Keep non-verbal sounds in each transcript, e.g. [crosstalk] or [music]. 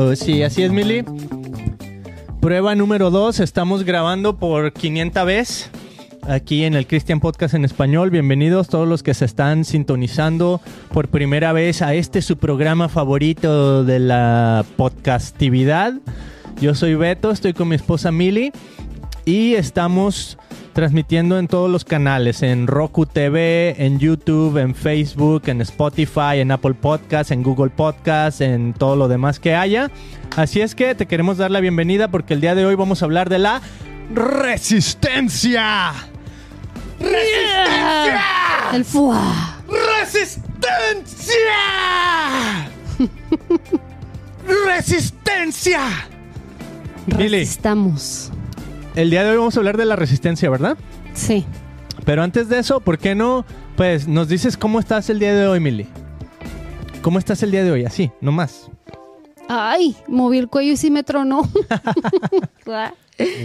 Oh, sí, así es, Mili. Prueba número dos. estamos grabando por 500 veces aquí en el Christian Podcast en español. Bienvenidos todos los que se están sintonizando por primera vez a este su programa favorito de la podcastividad. Yo soy Beto, estoy con mi esposa Mili y estamos transmitiendo en todos los canales, en Roku TV, en YouTube, en Facebook, en Spotify, en Apple Podcasts, en Google Podcasts, en todo lo demás que haya. Así es que te queremos dar la bienvenida porque el día de hoy vamos a hablar de la resistencia. ¡Resistencia! El fuá! ¡Resistencia! [laughs] ¡Resistencia! Resistamos el día de hoy vamos a hablar de la resistencia, ¿verdad? Sí. Pero antes de eso, ¿por qué no? Pues nos dices cómo estás el día de hoy, Milly? ¿Cómo estás el día de hoy? Así, nomás. Ay, moví el cuello y sí me tronó.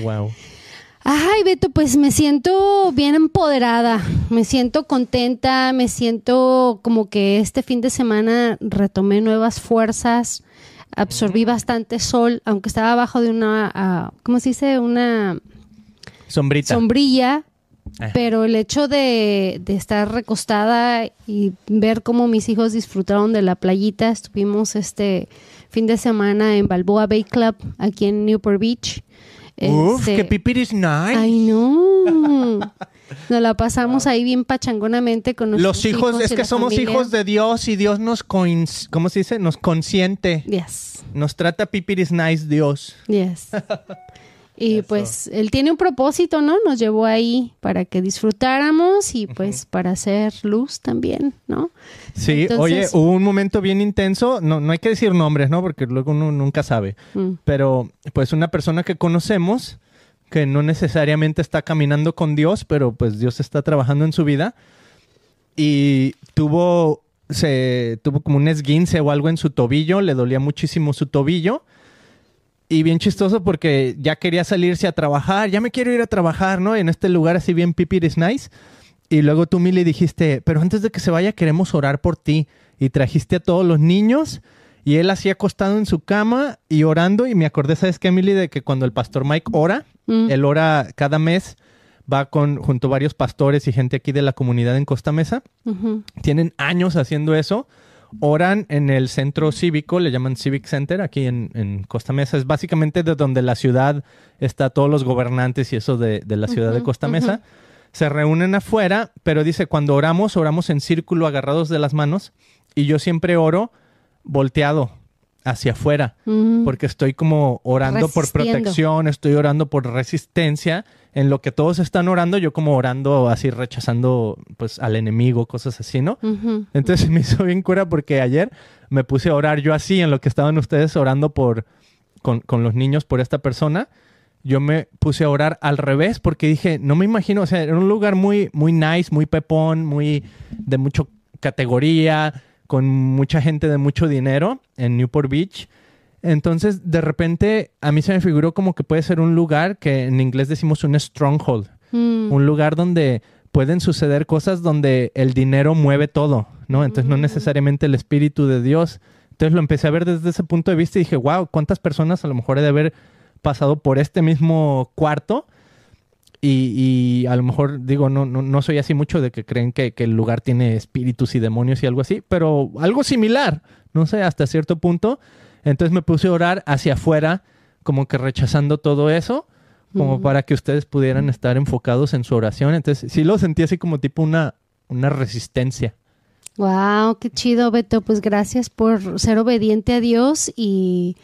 wow. [laughs] [laughs] Ay, Beto, pues me siento bien empoderada, me siento contenta, me siento como que este fin de semana retomé nuevas fuerzas, absorbí mm. bastante sol, aunque estaba abajo de una, ah, ¿cómo se dice? Una Sombrita. sombrilla, ah. pero el hecho de, estar recostada y ver cómo mis hijos disfrutaron de la playita, estuvimos este fin de semana en Balboa Bay Club, aquí en Newport Beach. Uf, este, que pipiris nice. Ay, no. [laughs] Nos la pasamos ahí bien pachangonamente con nuestros Los hijos, es que somos hijos de Dios y Dios nos, coins, ¿cómo se dice? Nos consiente. Yes. Nos trata pipiris nice Dios. Yes. [laughs] Y pues él tiene un propósito, ¿no? Nos llevó ahí para que disfrutáramos y pues para hacer luz también, ¿no? Sí, oye, hubo un momento bien intenso, no, no hay que decir nombres, ¿no? Porque luego uno nunca sabe, mm. pero pues una persona que conocemos, que no necesariamente está caminando con Dios, pero pues Dios está trabajando en su vida y tuvo, se, tuvo como un esguince o algo en su tobillo, le dolía muchísimo su tobillo y bien chistoso porque ya quería salirse a trabajar, ya me quiero ir a trabajar, ¿no? En este lugar así bien pipir is nice. Y luego tú, Mili, dijiste, pero antes de que se vaya queremos orar por ti. Y trajiste a todos los niños y él así acostado en su cama y orando. Y me acordé, ¿sabes qué, Mili? De que cuando el pastor Mike ora, mm. él ora cada mes va con junto a varios pastores y gente aquí de la comunidad en Costa Mesa. Tienen años haciendo eso oran en el centro cívico, le llaman Civic Center, aquí en, Costa Mesa. Es básicamente de donde la ciudad está, todos los gobernantes y eso de, la ciudad de Costa Mesa. Se reúnen afuera, pero dice, cuando oramos, oramos en círculo, agarrados de las manos, y yo siempre oro volteado hacia afuera, mm. porque estoy como orando por protección, estoy orando por resistencia, en lo que todos están orando, yo como orando así rechazando pues al enemigo, cosas así, ¿no? Entonces [laughs] me hizo bien cura porque ayer me puse a orar yo así, en lo que estaban ustedes orando por, con, con los niños por esta persona, yo me puse a orar al revés porque dije, no me imagino, o sea, era un lugar muy, muy nice, muy pepón, muy de mucha categoría, con mucha gente de mucho dinero en Newport Beach. Entonces, de repente, a mí se me figuró como que puede ser un lugar que en inglés decimos un stronghold, hmm. un lugar donde pueden suceder cosas donde el dinero mueve todo, ¿no? Entonces, no hmm. necesariamente el espíritu de Dios. Entonces, lo empecé a ver desde ese punto de vista y dije, wow, ¿cuántas personas a lo mejor he de haber pasado por este mismo cuarto? Y, a lo mejor digo, no, no, soy así mucho de que creen que, el lugar tiene espíritus y demonios y algo así, pero algo similar, no sé, hasta cierto punto. Entonces me puse a orar hacia afuera, como que rechazando todo eso, como mm. para que ustedes pudieran mm. estar enfocados en su oración. Entonces sí lo sentí así como tipo una, una resistencia. Wow, qué chido, Beto. Pues gracias por ser obediente a Dios y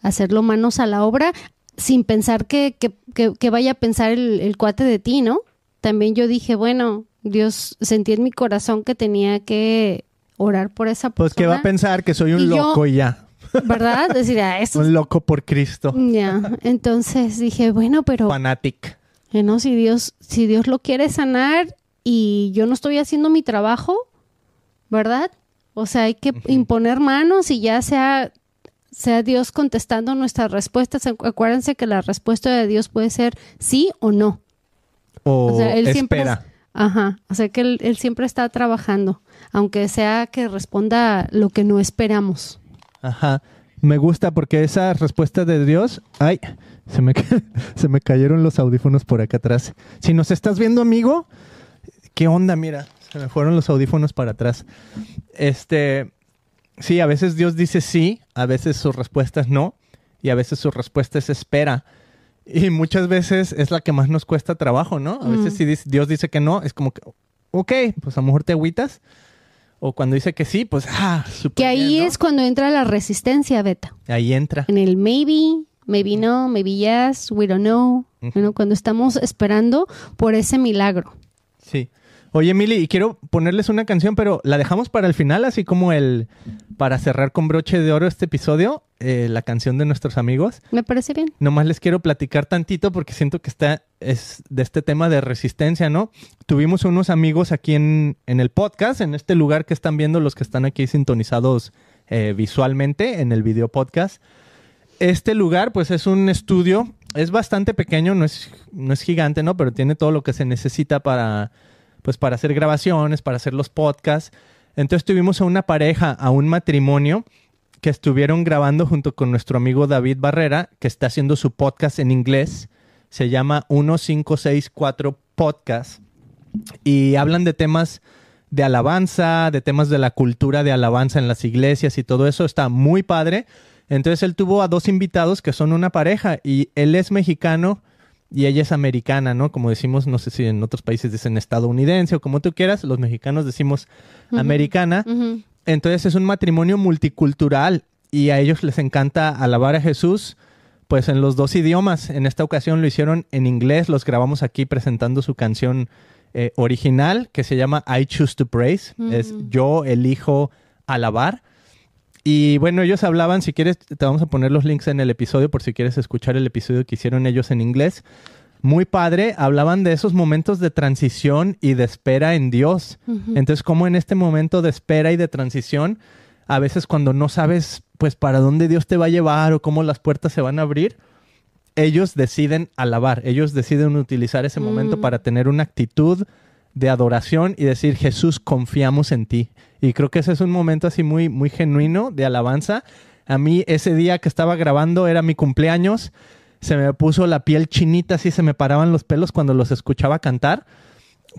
hacerlo manos a la obra sin pensar que, vaya a pensar el, cuate de ti, ¿no? También yo dije, bueno, Dios, sentí en mi corazón que tenía que orar por esa persona. Pues que va a pensar que soy un loco y ya. ¿Verdad? decir, ah, eso. [laughs] Un loco por Cristo. Ya. Entonces dije, bueno, pero. Fanatic. Eh, no, si Dios, si Dios lo quiere sanar y yo no estoy haciendo mi trabajo, ¿verdad? O sea, hay que imponer manos y ya sea sea Dios contestando nuestras respuestas. Acuérdense que la respuesta de Dios puede ser sí o no. O, siempre espera. Ajá, o sea que él, siempre está trabajando, aunque sea que responda lo que no esperamos. Ajá, me gusta porque esa respuesta de Dios, ay, se me, [laughs] se me cayeron los audífonos por acá atrás. Si nos estás viendo, amigo, ¿qué onda? Mira, se me fueron los audífonos para atrás. Este, Sí, a veces Dios dice sí, a veces su respuesta es no, y a veces su respuesta es espera. Y muchas veces es la que más nos cuesta trabajo, ¿no? A veces mm. si Dios dice que no, es como que, ok, pues a lo mejor te agüitas. O cuando dice que sí, pues, ah, super Que ahí es cuando entra la resistencia, Beta. Ahí entra. En el maybe, maybe mm. no, maybe yes, we don't know. cuando estamos esperando por ese milagro. Sí. Oye, Emily, y quiero ponerles una canción, pero la dejamos para el final, así como el para cerrar con broche de oro este episodio, eh, la canción de nuestros amigos. Me parece bien. Nomás les quiero platicar tantito porque siento que está es de este tema de resistencia, ¿no? Tuvimos unos amigos aquí en, el podcast, en este lugar que están viendo los que están aquí sintonizados eh, visualmente en el video podcast. Este lugar, pues, es un estudio, es bastante pequeño, no es, no es gigante, ¿no? Pero tiene todo lo que se necesita para pues para hacer grabaciones, para hacer los podcasts. Entonces tuvimos a una pareja, a un matrimonio que estuvieron grabando junto con nuestro amigo David Barrera, que está haciendo su podcast en inglés. Se llama 1564 Podcast. Y hablan de temas de alabanza, de temas de la cultura de alabanza en las iglesias y todo eso. Está muy padre. Entonces él tuvo a dos invitados que son una pareja y él es mexicano y ella es americana, ¿no? Como decimos, no sé si en otros países dicen estadounidense o como tú quieras, los mexicanos decimos americana. Entonces es un matrimonio multicultural y a ellos les encanta alabar a Jesús, pues en los dos idiomas. En esta ocasión lo hicieron en inglés, los grabamos aquí presentando su canción eh, original que se llama I Choose to Praise, es Yo elijo alabar. Y bueno, ellos hablaban, si quieres, te vamos a poner los links en el episodio por si quieres escuchar el episodio que hicieron ellos en inglés. Muy padre, hablaban de esos momentos de transición y de espera en Dios. Entonces, como en este momento de espera y de transición, a veces cuando no sabes pues para dónde Dios te va a llevar o cómo las puertas se van a abrir, ellos deciden alabar, ellos deciden utilizar ese momento mm. para tener una actitud de adoración y decir, Jesús, confiamos en ti. Y creo que ese es un momento así muy, muy genuino de alabanza. A mí ese día que estaba grabando era mi cumpleaños, se me puso la piel chinita, así se me paraban los pelos cuando los escuchaba cantar,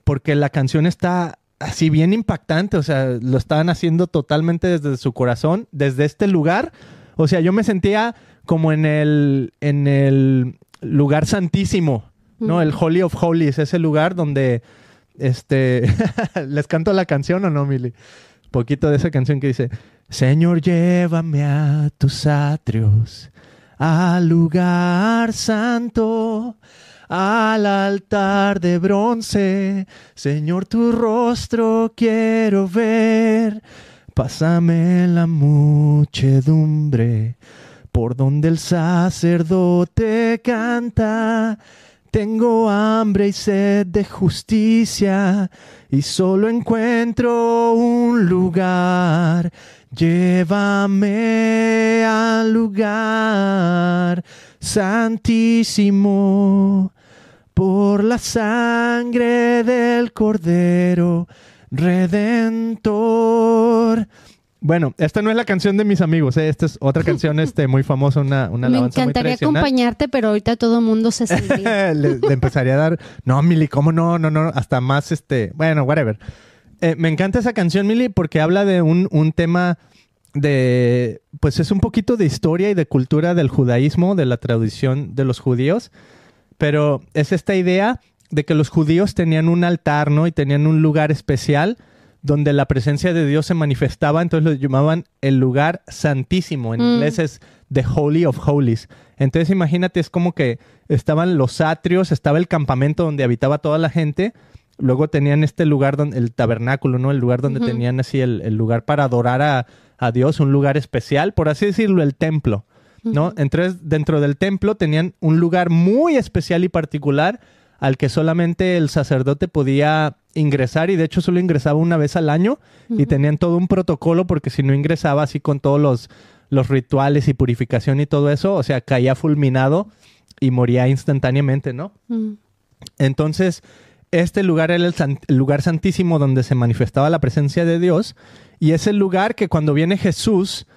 porque la canción está así bien impactante, o sea, lo estaban haciendo totalmente desde su corazón, desde este lugar. O sea, yo me sentía como en el, en el lugar santísimo, ¿no? El Holy of Holies, ese lugar donde este, [laughs] les canto la canción o no, Mili? Poquito de esa canción que dice, Señor, llévame a tus atrios, al lugar santo, al altar de bronce. Señor, tu rostro quiero ver. Pásame la muchedumbre por donde el sacerdote canta tengo hambre y sed de justicia y solo encuentro un lugar. Llévame al lugar santísimo por la sangre del Cordero Redentor. Bueno, esta no es la canción de mis amigos, ¿eh? esta es otra [laughs] canción este, muy famosa, una, una Me encantaría acompañarte, pero ahorita todo el mundo se [laughs] le, le empezaría a dar, no, Mili, ¿cómo no? No, no, hasta más, este, bueno, whatever. Eh, me encanta esa canción, Mili, porque habla de un, un tema de, pues es un poquito de historia y de cultura del judaísmo, de la tradición de los judíos, pero es esta idea de que los judíos tenían un altar, ¿no? Y tenían un lugar especial donde la presencia de Dios se manifestaba, entonces lo llamaban el lugar santísimo, en mm. inglés es the Holy of Holies. Entonces imagínate, es como que estaban los atrios, estaba el campamento donde habitaba toda la gente, luego tenían este lugar, donde, el tabernáculo, ¿no? El lugar donde tenían así el, lugar para adorar a, Dios, un lugar especial, por así decirlo, el templo, ¿no? Entonces dentro del templo tenían un lugar muy especial y particular al que solamente el sacerdote podía ingresar y de hecho solo ingresaba una vez al año y tenían todo un protocolo porque si no ingresaba así con todos los, los rituales y purificación y todo eso, o sea, caía fulminado y moría instantáneamente, ¿no? Mm. Entonces, este lugar era el, el, lugar santísimo donde se manifestaba la presencia de Dios y es el lugar que cuando viene Jesús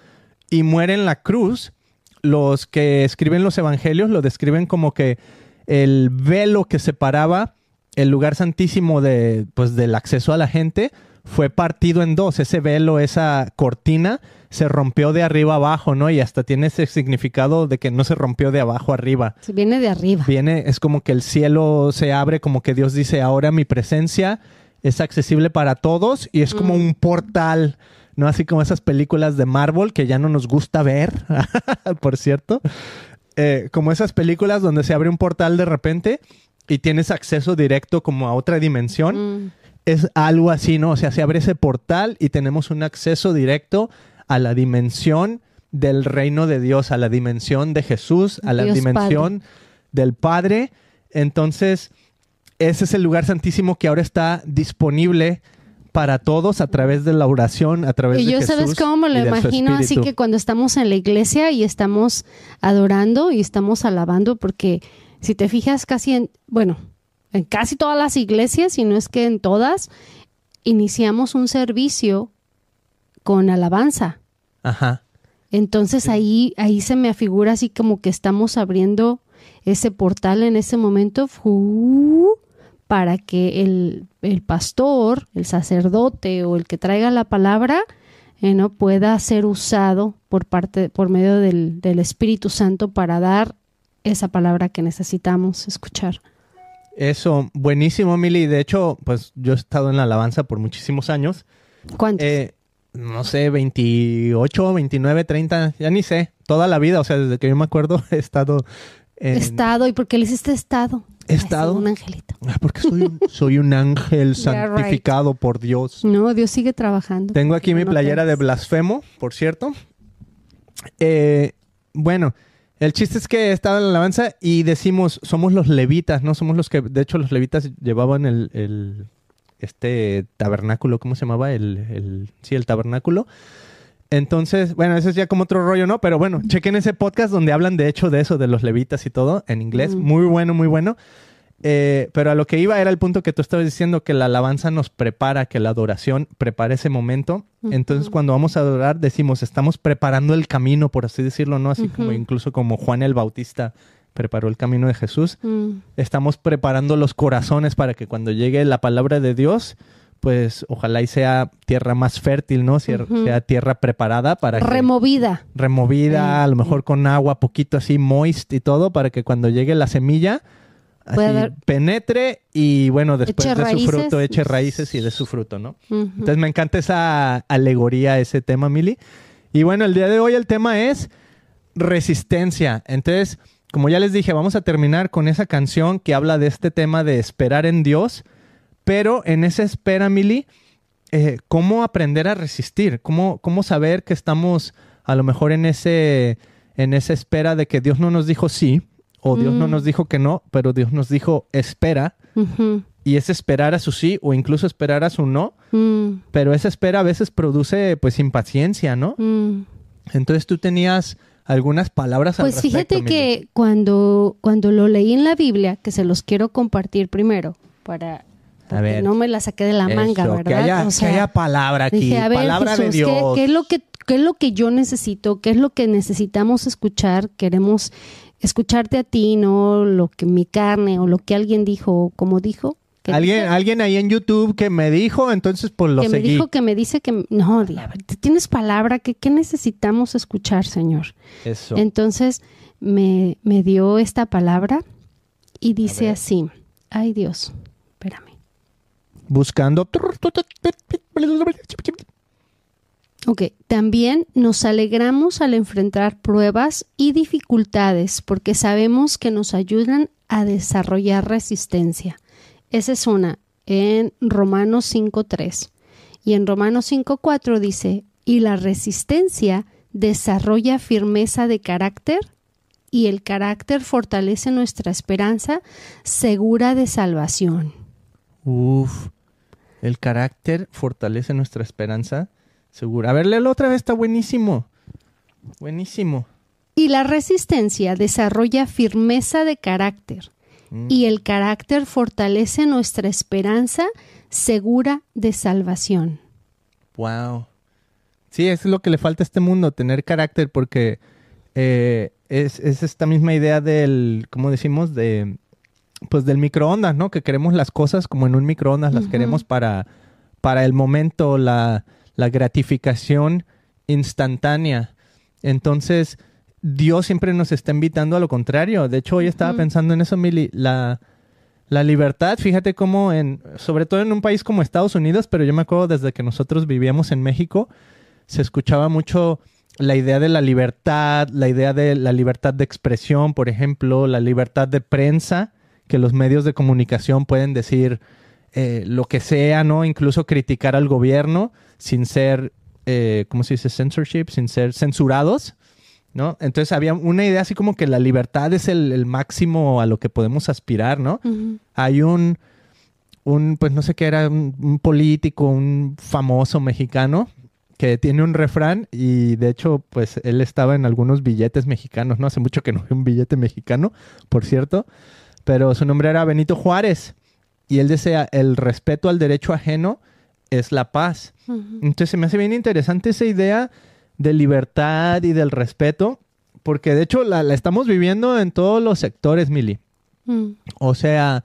y muere en la cruz, los que escriben los evangelios lo describen como que el velo que separaba el lugar santísimo de, pues, del acceso a la gente fue partido en dos. Ese velo, esa cortina, se rompió de arriba abajo, ¿no? Y hasta tiene ese significado de que no se rompió de abajo arriba. Se viene de arriba. Viene, es como que el cielo se abre, como que Dios dice, ahora mi presencia es accesible para todos y es como mm. un portal. ¿no? Así como esas películas de Marvel que ya no nos gusta ver, [laughs] por cierto. Eh, como esas películas donde se abre un portal de repente y tienes acceso directo como a otra dimensión. Mm. Es algo así, ¿no? O sea, se abre ese portal y tenemos un acceso directo a la dimensión del reino de Dios, a la dimensión de Jesús, a la dimensión del Padre. Entonces, ese es el lugar santísimo que ahora está disponible para todos a través de la oración, a través y de yo sabes cómo me lo imagino, así que cuando estamos en la iglesia y estamos adorando y estamos alabando porque si te fijas casi en, bueno, en casi todas las iglesias, si no es que en todas, iniciamos un servicio con alabanza. Ajá. Entonces ahí, ahí se me afigura así como que estamos abriendo ese portal en ese momento para que el, pastor, el sacerdote o el que traiga la palabra eh, no pueda ser usado por parte por medio del, del Espíritu Santo para dar esa palabra que necesitamos escuchar. Eso, buenísimo, Mili. De hecho, pues yo he estado en la alabanza por muchísimos años. ¿Cuántos? Eh, no sé, 28, 29, 30, ya ni sé. Toda la vida, o sea, desde que yo me acuerdo [laughs] he estado Estado, ¿y por qué le hiciste estado? Estado. un angelito. Ah, porque soy un, [laughs] soy un ángel santificado por Dios. No, Dios sigue trabajando. Tengo aquí mi playera de blasfemo, por cierto. Eh, bueno, el chiste es que estaba en la alabanza y decimos, somos los levitas, ¿no? Somos los que, de hecho, los levitas llevaban el, este tabernáculo, ¿cómo se llamaba? El, el, sí, el tabernáculo. Entonces, bueno, eso es ya como otro rollo, ¿no? Pero bueno, chequen ese podcast donde hablan de hecho de eso, de los levitas y todo, en inglés. Mm. Muy bueno, muy bueno. Eh, pero a lo que iba era el punto que tú estabas diciendo, que la alabanza nos prepara, que la adoración prepara ese momento. Entonces cuando vamos a adorar decimos, estamos preparando el camino, por así decirlo, ¿no? Así como incluso como Juan el Bautista preparó el camino de Jesús, mm. estamos preparando los corazones para que cuando llegue la palabra de Dios, pues ojalá y sea tierra más fértil, ¿no? Sea, tierra preparada para... Removida. Que, removida, Removida, a lo mejor con agua, poquito así, moist y todo, para que cuando llegue la semilla, penetre y bueno, después de su fruto, eche raíces y de su fruto, ¿no? Entonces me encanta esa alegoría, ese tema, Mili. Y bueno, el día de hoy el tema es resistencia. Entonces, como ya les dije, vamos a terminar con esa canción que habla de este tema de esperar en Dios, pero en esa espera, Mili, eh, ¿cómo aprender a resistir? ¿Cómo, ¿Cómo saber que estamos a lo mejor en, ese, en esa espera de que Dios no nos dijo sí? o Dios no mm. nos dijo que no, pero Dios nos dijo espera. Y es esperar a su sí o incluso esperar a su no. Mm. Pero esa espera a veces produce pues impaciencia, ¿no? Mm. Entonces tú tenías algunas palabras pues al Pues fíjate que cuando, cuando lo leí en la Biblia, que se los quiero compartir primero para no me la saqué de la manga, ¿verdad? Que haya, sea, que haya palabra aquí, haya palabra de Dios. es lo que, ¿Qué es lo que yo necesito? ¿Qué es lo que necesitamos escuchar? Queremos escucharte a ti, no lo que mi carne o lo que alguien dijo como dijo. alguien, alguien ahí en YouTube que me dijo, entonces pues lo que me dijo que me dice que no, tienes palabra, que qué necesitamos escuchar, Señor. Eso. Entonces me, me dio esta palabra y dice así, ay Dios, espérame. Buscando Ok, también nos alegramos al enfrentar pruebas y dificultades porque sabemos que nos ayudan a desarrollar resistencia. Esa es una en Romanos 5.3. Y en Romanos 5.4 dice, y la resistencia desarrolla firmeza de carácter y el carácter fortalece nuestra esperanza segura de salvación. Uf, el carácter fortalece nuestra esperanza a ver, léelo otra vez, está buenísimo. Buenísimo. Y la resistencia desarrolla firmeza de carácter. Mm. Y el carácter fortalece nuestra esperanza segura de salvación. Wow. Sí, eso es lo que le falta a este mundo, tener carácter, porque eh, es, esta misma idea del, ¿cómo decimos? De, pues del microondas, ¿no? Que queremos las cosas como en un microondas, las queremos para, para el momento, la, la gratificación instantánea. Entonces, Dios siempre nos está invitando a lo contrario. De hecho, hoy estaba pensando en eso, Mili, la, libertad, fíjate cómo en, sobre todo en un país como Estados Unidos, pero yo me acuerdo desde que nosotros vivíamos en México, se escuchaba mucho la idea de la libertad, la idea de la libertad de expresión, por ejemplo, la libertad de prensa, que los medios de comunicación pueden decir eh, lo que sea, ¿no? Incluso criticar al gobierno sin ser, eh, ¿cómo se dice? Censorship, sin ser censurados, ¿no? Entonces había una idea así como que la libertad es el, máximo a lo que podemos aspirar, ¿no? Hay un, un, pues no sé qué era, un, político, un famoso mexicano, que tiene un refrán y de hecho, pues él estaba en algunos billetes mexicanos, ¿no? Hace mucho que no vi un billete mexicano, por cierto, pero su nombre era Benito Juárez y él decía, el respeto al derecho ajeno es la paz. Entonces se me hace bien interesante esa idea de libertad y del respeto, porque de hecho la, estamos viviendo en todos los sectores, Mili. Mm. O sea,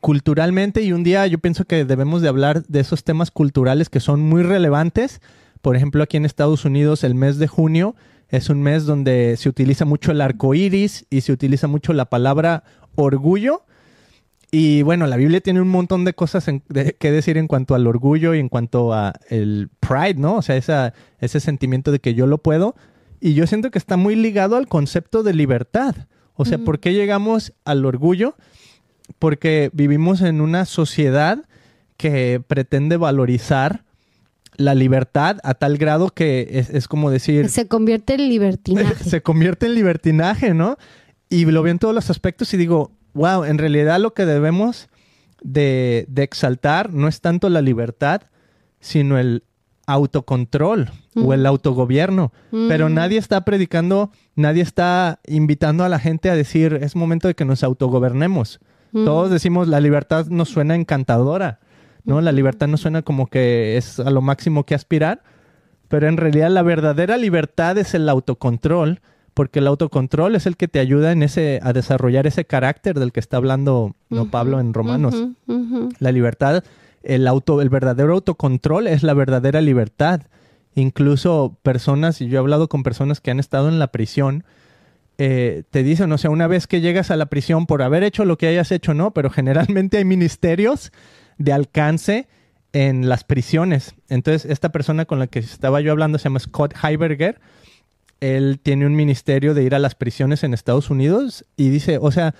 culturalmente, y un día yo pienso que debemos de hablar de esos temas culturales que son muy relevantes. Por ejemplo, aquí en Estados Unidos el mes de junio es un mes donde se utiliza mucho el arco iris y se utiliza mucho la palabra orgullo y bueno, la Biblia tiene un montón de cosas que decir en cuanto al orgullo y en cuanto a el pride, ¿no? O sea, ese sentimiento de que yo lo puedo. Y yo siento que está muy ligado al concepto de libertad. O sea, ¿por qué llegamos al orgullo? Porque vivimos en una sociedad que pretende valorizar la libertad a tal grado que es, es como decir... Se convierte en libertinaje. [laughs] se convierte en libertinaje, ¿no? Y lo veo en todos los aspectos y digo, wow, en realidad lo que debemos de, exaltar no es tanto la libertad, sino el autocontrol o el autogobierno. Pero nadie está predicando, nadie está invitando a la gente a decir, es momento de que nos autogobernemos. Todos decimos, la libertad nos suena encantadora, ¿no? La libertad nos suena como que es a lo máximo que aspirar, pero en realidad la verdadera libertad es el autocontrol porque el autocontrol es el que te ayuda en ese, a desarrollar ese carácter del que está hablando ¿no, Pablo en Romanos. La libertad, el, auto, el verdadero autocontrol es la verdadera libertad. Incluso personas, y yo he hablado con personas que han estado en la prisión, eh, te dicen, o sea, una vez que llegas a la prisión por haber hecho lo que hayas hecho, no, pero generalmente hay ministerios de alcance en las prisiones. Entonces, esta persona con la que estaba yo hablando se llama Scott Heiberger él tiene un ministerio de ir a las prisiones en Estados Unidos y dice, o sea,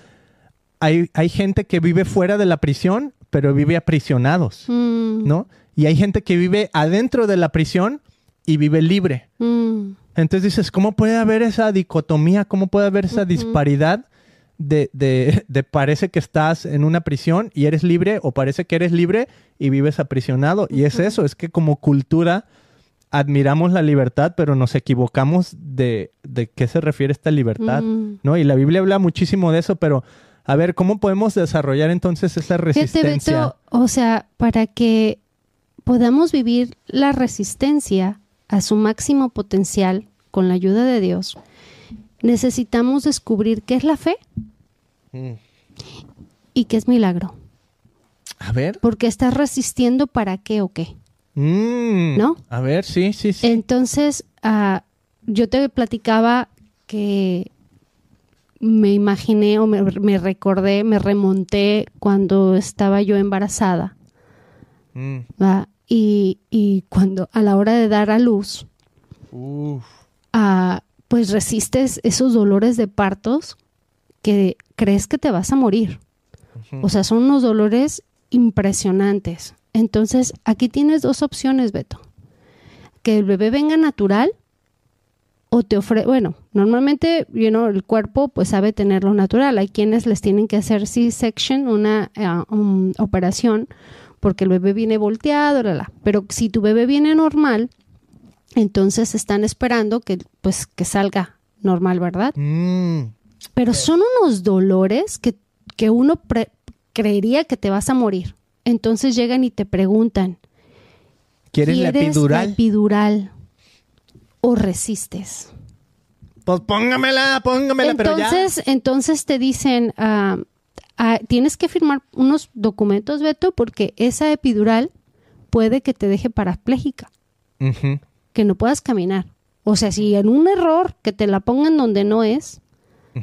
hay, hay gente que vive fuera de la prisión, pero vive aprisionados, mm. ¿no? Y hay gente que vive adentro de la prisión y vive libre. Mm. Entonces dices, ¿cómo puede haber esa dicotomía? ¿Cómo puede haber esa disparidad de, parece que estás en una prisión y eres libre o parece que eres libre y vives aprisionado? Y es eso, es que como cultura admiramos la libertad, pero nos equivocamos de, qué se refiere esta libertad, mm. ¿no? Y la Biblia habla muchísimo de eso, pero a ver, ¿cómo podemos desarrollar entonces esa resistencia? o sea, para que podamos vivir la resistencia a su máximo potencial con la ayuda de Dios, necesitamos descubrir qué es la fe mm. y qué es milagro. A ver. Porque estás resistiendo para qué o qué. Mm. ¿No? A ver, sí, sí, sí. Entonces, ah, yo te platicaba que me imaginé o me, recordé, me remonté cuando estaba yo embarazada. Mm. Y, cuando a la hora de dar a luz, ah, pues resistes esos dolores de partos que crees que te vas a morir. O sea, son unos dolores impresionantes. Entonces, aquí tienes dos opciones, Beto. Que el bebé venga natural o te ofrece, bueno, normalmente, you el cuerpo pues sabe tenerlo natural. Hay quienes les tienen que hacer C-section, una ah, um, operación, porque el bebé viene volteado, la, pero si tu bebé viene normal, entonces están esperando que pues que salga normal, ¿verdad? Mm. Pero son unos dolores que, que uno creería que te vas a morir entonces llegan y te preguntan, ¿quieres la epidural? o resistes? Pues póngamela, póngamela, entonces, pero ya. Entonces te dicen, ah, ah, tienes que firmar unos documentos, Beto, porque esa epidural puede que te deje parapléjica, que no puedas caminar. O sea, si en un error que te la pongan donde no es,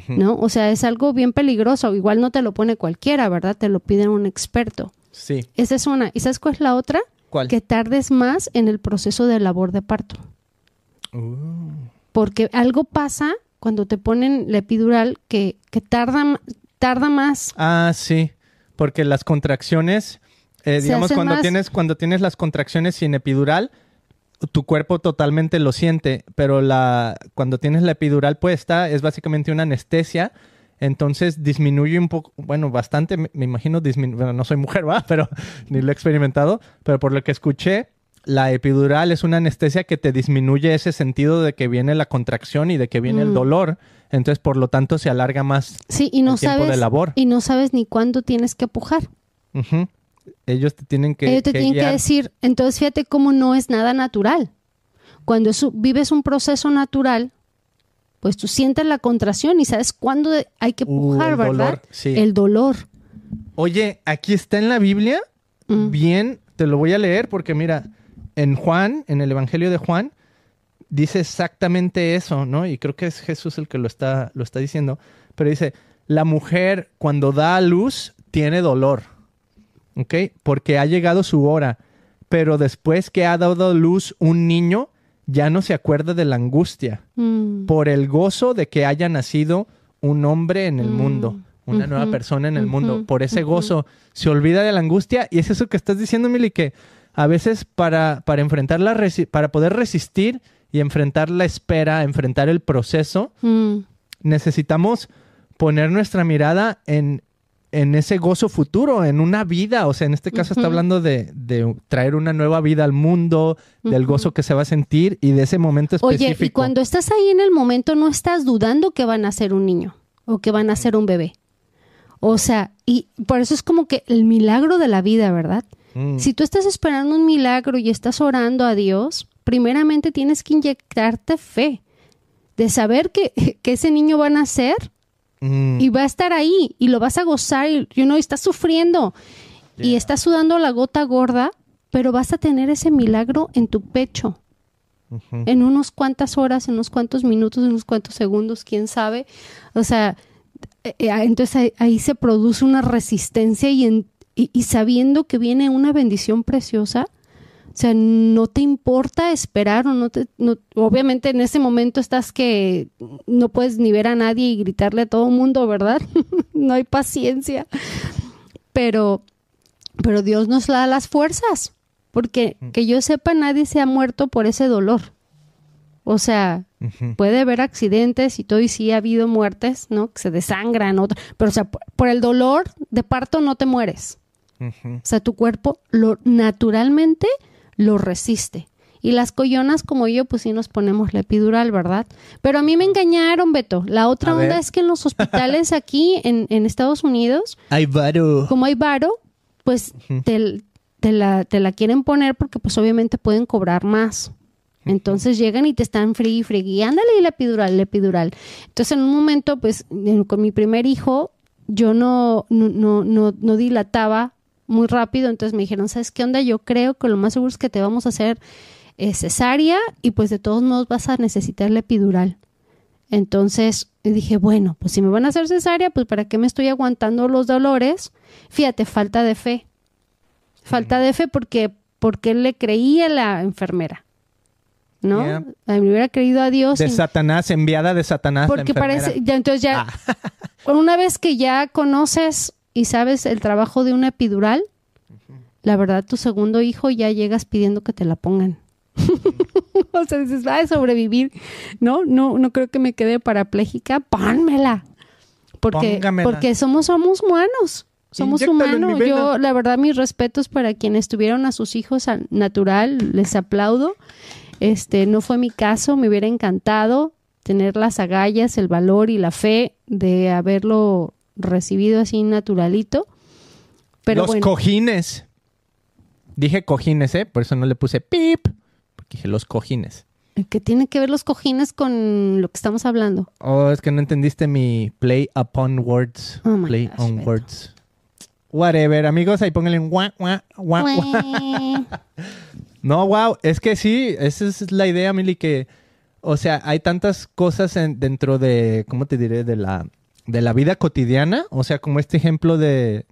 ¿no? O sea, es algo bien peligroso. Igual no te lo pone cualquiera, ¿verdad? Te lo piden un experto. Sí. Esa es una. ¿Y sabes cuál es la otra? ¿Cuál? Que tardes más en el proceso de labor de parto. Oh. Porque algo pasa cuando te ponen la epidural que, tarda, más. Ah, sí. Porque las contracciones, eh, digamos, cuando tienes, cuando tienes las contracciones sin epidural, tu cuerpo totalmente lo siente, pero la, cuando tienes la epidural puesta es básicamente una anestesia entonces disminuye un poco, bueno, bastante, me, imagino, bueno, no soy mujer, [laughs] ¿va? Pero [laughs] ni lo he experimentado, pero por lo que escuché, la epidural es una anestesia que te disminuye ese sentido de que viene la contracción y de que viene el mm. dolor. Entonces, por lo tanto, se alarga más sí, y no tiempo sabes, de labor. Y no sabes ni cuándo tienes que pujar. Ellos te tienen que. Ellos te tienen que decir. Entonces, fíjate cómo no es nada natural. Cuando vives un proceso natural, pues tú sientes la contracción y sabes cuándo hay que uh, pujar, ¿verdad? El dolor. Oye, aquí está en la Biblia, mm. bien, te lo voy a leer porque mira, en Juan, en el Evangelio de Juan, dice exactamente eso, ¿no? Y creo que es Jesús el que lo está, lo está diciendo, pero dice, la mujer cuando da a luz tiene dolor, ¿ok? Porque ha llegado su hora, pero después que ha dado luz un niño, ya no se acuerda de la angustia mm. por el gozo de que haya nacido un hombre en el mm. mundo, una nueva persona en el mundo. Por ese gozo se olvida de la angustia y es eso que estás diciendo, Mili, que a veces para, enfrentar la para poder resistir y enfrentar la espera, enfrentar el proceso, mm. necesitamos poner nuestra mirada en en ese gozo futuro, en una vida. O sea, en este caso está hablando de, traer una nueva vida al mundo, del gozo que se va a sentir y de ese momento específico. Oye, y cuando estás ahí en el momento, no estás dudando que van a ser un niño o que van a ser un bebé. O sea, y por eso es como que el milagro de la vida, ¿verdad? Mm. Si tú estás esperando un milagro y estás orando a Dios, primeramente tienes que inyectarte fe de saber que, [laughs] que ese niño va a nacer Mm. Y va a estar ahí y lo vas a gozar y uno está estás sufriendo y estás sudando la gota gorda, pero vas a tener ese milagro en tu pecho. En unos cuantas horas, en unos cuantos minutos, en unos cuantos segundos, quién sabe. O sea, eh, eh, ah, entonces ahí se produce una resistencia y sabiendo que viene una bendición preciosa, o sea, no te importa esperar o no te... obviamente en ese momento estás que no puedes ni ver a nadie y gritarle a todo mundo, ¿verdad? [laughs] no hay paciencia. Pero, pero Dios nos da las fuerzas, porque que yo sepa nadie se ha muerto por ese dolor. O sea, puede haber accidentes y todo, y sí ha habido muertes, ¿no? Que se desangran, pero o sea, por, el dolor de parto no te mueres. O sea, tu cuerpo lo naturalmente lo resiste. Y las coyonas como yo, pues sí nos ponemos la epidural, ¿verdad? Pero a mí me engañaron, Beto. La otra onda es que en los hospitales [laughs] aquí en, Estados Unidos... Hay varo. Como hay varo, pues te, la, quieren poner porque pues obviamente pueden cobrar más. Entonces llegan y te están fregui, fregui, ándale y la epidural, la epidural. Entonces en un momento, pues con mi primer hijo, yo no, no, no, dilataba muy rápido, entonces me dijeron, ¿sabes qué onda? Yo creo que lo más seguro es que te vamos a hacer eh, cesárea y pues de todos modos vas a necesitar la epidural. Entonces eh, dije, bueno, pues si me van a hacer cesárea, pues para qué me estoy aguantando los dolores. Fíjate, falta de fe. Falta de fe porque, porque le creía la enfermera. ¿No? Me hubiera creído a Dios. De Satanás, enviada de Satanás. Porque parece, ya, entonces ya, ah. [laughs] una vez que ya conoces y sabes el trabajo de una epidural, la verdad tu segundo hijo ya llegas pidiendo que te la pongan. [laughs] o sea, dices, va a sobrevivir. No, no, no creo que me quede parapléjica, pónmela. Porque, porque somos, somos humanos. Somos humanos. Yo, la verdad, mis respetos para quienes tuvieron a sus hijos al natural, les aplaudo. Este, no fue mi caso, me hubiera encantado tener las agallas, el valor y la fe de haberlo recibido así naturalito. Pero los cojines. Dije cojines, ¿eh? Por eso no le puse pip. Porque dije los cojines. ¿Qué tiene que ver los cojines con lo que estamos hablando? Oh, es que no entendiste mi play upon words. Oh play on words. Whatever, amigos, ahí pónganle un [laughs] guau, guau, guau. No, wow, es que sí, esa es la idea, Mili, que, o sea, hay tantas cosas dentro de, ¿cómo te diré? De la de la vida cotidiana, o sea, como este ejemplo de,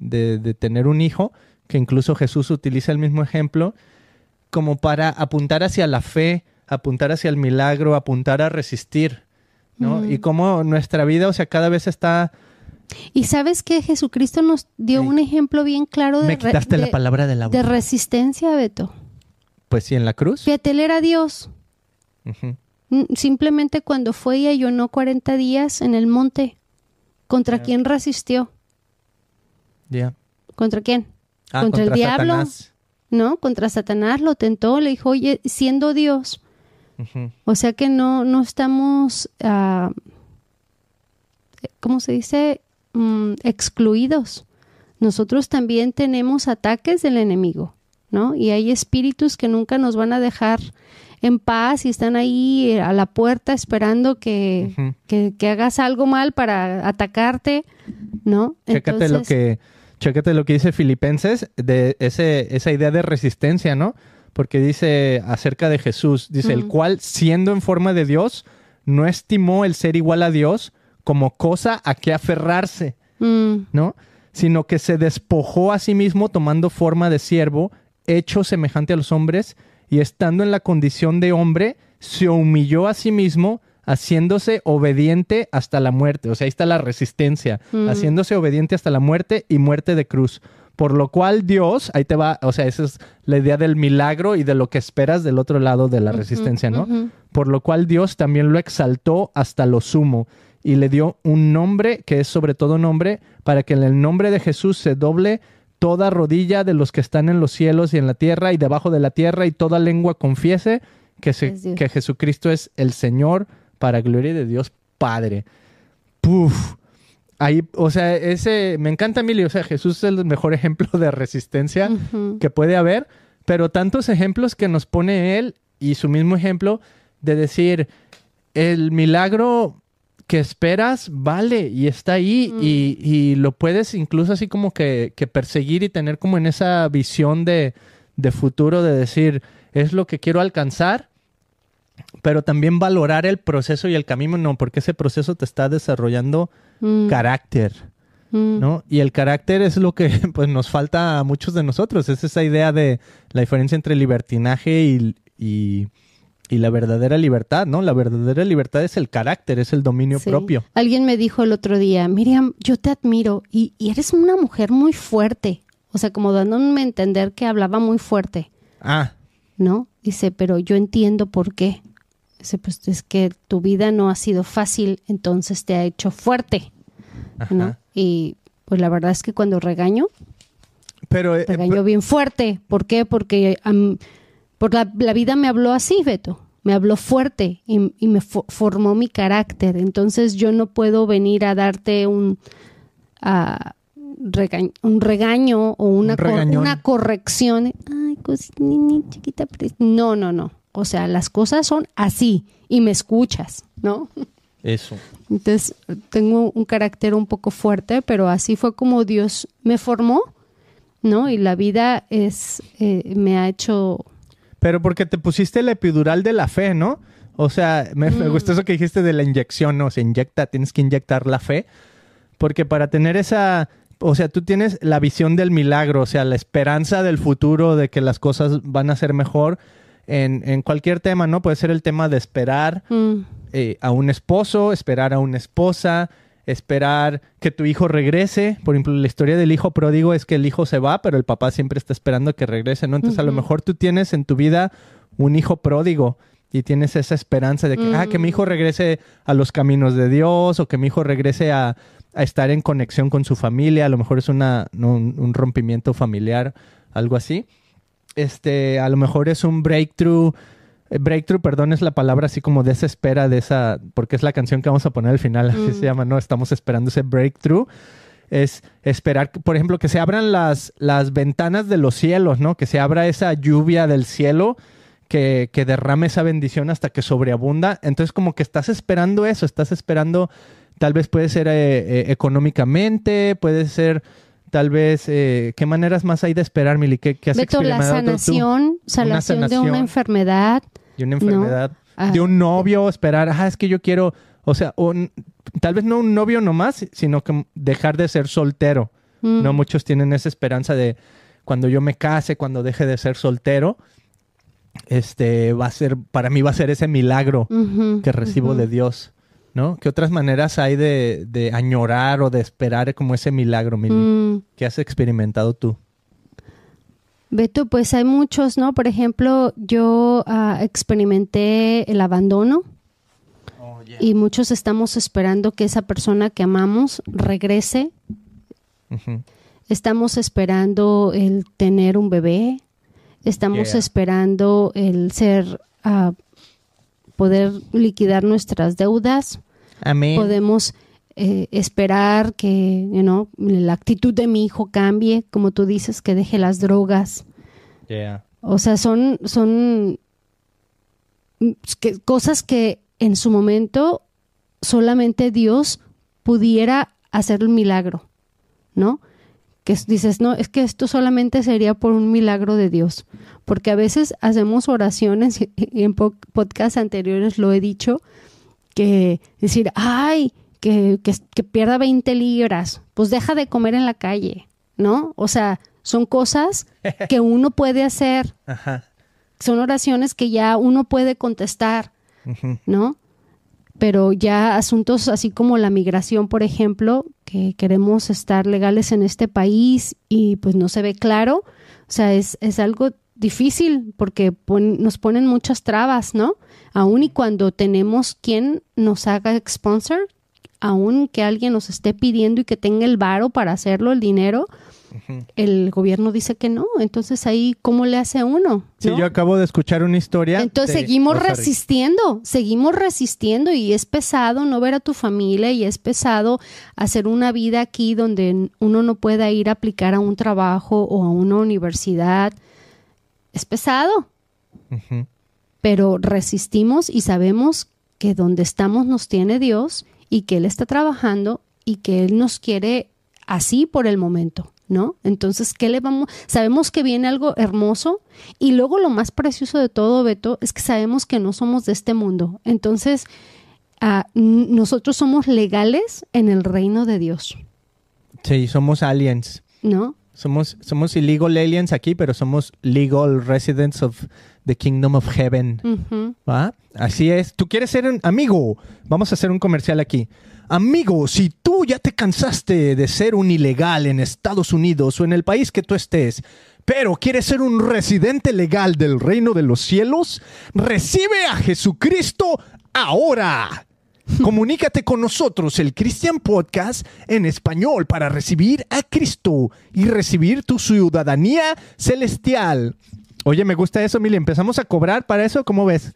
tener un hijo, que incluso Jesús utiliza el mismo ejemplo, como para apuntar hacia la fe, apuntar hacia el milagro, apuntar a resistir, ¿no? Y cómo nuestra vida, o sea, cada vez está... Y sabes que Jesucristo nos dio un ejemplo bien claro de... la palabra de la De resistencia, Beto. Pues sí, en la cruz. Fiatel él era Dios. Mm, simplemente cuando fue y ayunó 40 días en el monte, ¿Contra quién resistió? ¿Contra quién? ¿Contra, el diablo. ¿No? Contra Satanás lo tentó, le dijo, oye, siendo Dios. O sea que no, no estamos, ah, eh, ¿cómo se dice? Mm, excluidos. Nosotros también tenemos ataques del enemigo, ¿no? Y hay espíritus que nunca nos van a dejar en paz y están ahí eh, a la puerta esperando que, hagas algo mal para atacarte, ¿no? Chécate lo que, lo que dice Filipenses de esa idea de resistencia, ¿no? Porque dice acerca de Jesús, dice, el cual siendo en forma de Dios, no estimó el ser igual a Dios como cosa a que aferrarse, mm. ¿no? Sino que se despojó a sí mismo tomando forma de siervo, hecho semejante a los hombres y estando en la condición de hombre, se humilló a sí mismo, haciéndose obediente hasta la muerte. O sea, ahí está la resistencia, mm. haciéndose obediente hasta la muerte y muerte de cruz. Por lo cual Dios, ahí te va, o sea, esa es la idea del milagro y de lo que esperas del otro lado de la resistencia, ¿no? Por lo cual Dios también lo exaltó hasta lo sumo y le dio un nombre que es sobre todo nombre, para que en el nombre de Jesús se doble toda rodilla de los que están en los cielos y en la tierra y debajo de la tierra y toda lengua confiese que, que Jesucristo es el Señor para gloria de Dios Padre. Puf. Ahí, o sea, ese, me encanta mí, o sea, Jesús es el mejor ejemplo de resistencia que puede haber, pero tantos ejemplos que nos pone él y su mismo ejemplo de decir, el milagro que esperas vale y está ahí mm. y, lo puedes incluso así como que, perseguir y tener como en esa visión de, de futuro de decir, es lo que quiero alcanzar, pero también valorar el proceso y el camino, no, porque ese proceso te está desarrollando mm. carácter. Mm. ¿no? Y el carácter es lo que [laughs] pues, nos falta a muchos de nosotros, es esa idea de la diferencia entre libertinaje y y la verdadera libertad, ¿no? La verdadera libertad es el carácter, es el dominio propio. Alguien me dijo el otro día, Miriam, yo te admiro y, eres una mujer muy fuerte. O sea, como dándome a entender que hablaba muy fuerte. Ah. ¿No? Dice, pero yo entiendo por qué. Dice, pues es que tu vida no ha sido fácil, entonces te ha hecho fuerte. ¿No? Y pues la verdad es que cuando regaño, pero, eh, regaño bien fuerte. ¿Por qué? Porque por la, la, vida me habló así, Beto me habló fuerte y, me formó mi carácter. Entonces yo no puedo venir a darte un, regaño o una, corrección. Ay, pues, chiquita. No, no, no. O sea, las cosas son así y me escuchas, ¿no? Eso. Entonces, tengo un carácter un poco fuerte, pero así fue como Dios me formó, ¿no? Y la vida es, eh, me ha hecho pero porque te pusiste el epidural de la fe, ¿no? O sea, me, gustó mm. eso que dijiste de la inyección, o Se inyecta, tienes que inyectar la fe. Porque para tener esa o sea, tú tienes la visión del milagro, o sea, la esperanza del futuro de que las cosas van a ser mejor en, cualquier tema, ¿no? Puede ser el tema de esperar mm. eh, a un esposo, esperar a una esposa, esperar que tu hijo regrese. Por ejemplo, la historia del hijo pródigo es que el hijo se va, pero el papá siempre está esperando que regrese, ¿no? Entonces, a lo mejor tú tienes en tu vida un hijo pródigo y tienes esa esperanza de que, ah, que mi hijo mm. regrese a los caminos de Dios o que mi hijo regrese a, estar en conexión con su familia. A lo mejor es una, un, rompimiento familiar, algo así. Este, a lo mejor es un breakthrough eh, breakthrough, perdón, es la palabra así como desespera de esa, porque es la canción que vamos a poner al final, así se mm. llama, ¿no? Estamos esperando ese breakthrough. Es esperar, por ejemplo, que se abran las, las ventanas de los cielos, ¿no? Que se abra esa lluvia del cielo, que, derrame esa bendición hasta que sobreabunda. Entonces, como que estás esperando eso, estás esperando, tal vez puede ser eh, eh, económicamente, puede ser tal vez, eh, ¿qué maneras más hay de esperar, Mili? ¿Qué, has la sanación, sanación, de una enfermedad. De una enfermedad. De un ah. novio, esperar, ah, es que yo quiero, o sea, tal vez no un novio nomás, sino que dejar de ser soltero. Mm. No muchos tienen esa esperanza de cuando yo me case, cuando deje de ser soltero, este va a ser, para mí va a ser ese milagro que recibo de Dios. ¿no? ¿Qué otras maneras hay de, añorar o de esperar como ese milagro, mm. que ¿Qué has experimentado tú? Beto, pues hay muchos, ¿no? Por ejemplo, yo ah, experimenté el abandono oh, y muchos estamos esperando que esa persona que amamos regrese. Estamos esperando el tener un bebé, estamos esperando el ser ah, poder liquidar nuestras deudas. Podemos eh, esperar que la actitud de mi hijo cambie, como tú dices, que deje las drogas. O sea, son, son mm, cosas que en su momento solamente Dios pudiera hacer un milagro, ¿no? que dices, no, es que esto solamente sería por un milagro de Dios, porque a veces hacemos oraciones, y en podcasts anteriores lo he dicho, que decir, ay, que, pierda 20 libras, pues deja de comer en la calle, ¿no? O sea, son cosas [laughs] que uno puede hacer, son oraciones que ya uno puede contestar, ¿no? Pero ya asuntos así como la migración, por ejemplo, que queremos estar legales en este país y pues no se ve claro. O sea, es, es algo difícil porque nos ponen muchas trabas, ¿no? Aún y cuando tenemos quien nos haga sponsor, aún que alguien nos esté pidiendo y que tenga el varo para hacerlo, el dinero, el gobierno dice que no. Entonces ahí, ¿cómo le hace a uno? Sí, yo acabo de escuchar una historia. Entonces seguimos resistiendo, seguimos resistiendo y es pesado no ver a tu familia y es pesado hacer una vida aquí donde uno no pueda ir a aplicar a un trabajo o a una universidad. Es pesado. Pero resistimos y sabemos que donde estamos nos tiene Dios y que Él está trabajando y que Él nos quiere así por el momento. ¿no? Entonces, ¿qué le vamos? Sabemos que viene algo hermoso y luego lo más precioso de todo, Beto, es que sabemos que no somos de este mundo. Entonces, ah, nosotros somos legales en el reino de Dios. Sí, somos aliens. ¿No? Somos, somos illegal aliens aquí, pero somos legal residents of The Kingdom of Heaven. Así es. Tú quieres ser un amigo. Vamos a hacer un comercial aquí. Amigo, si tú ya te cansaste de ser un ilegal en Estados Unidos o en el país que tú estés, pero quieres ser un residente legal del reino de los cielos, recibe a Jesucristo ahora. Comunícate con nosotros, el Christian Podcast, en español, para recibir a Cristo y recibir tu ciudadanía celestial. Oye, me gusta eso, Mili. ¿Empezamos a cobrar para eso? ¿Cómo ves?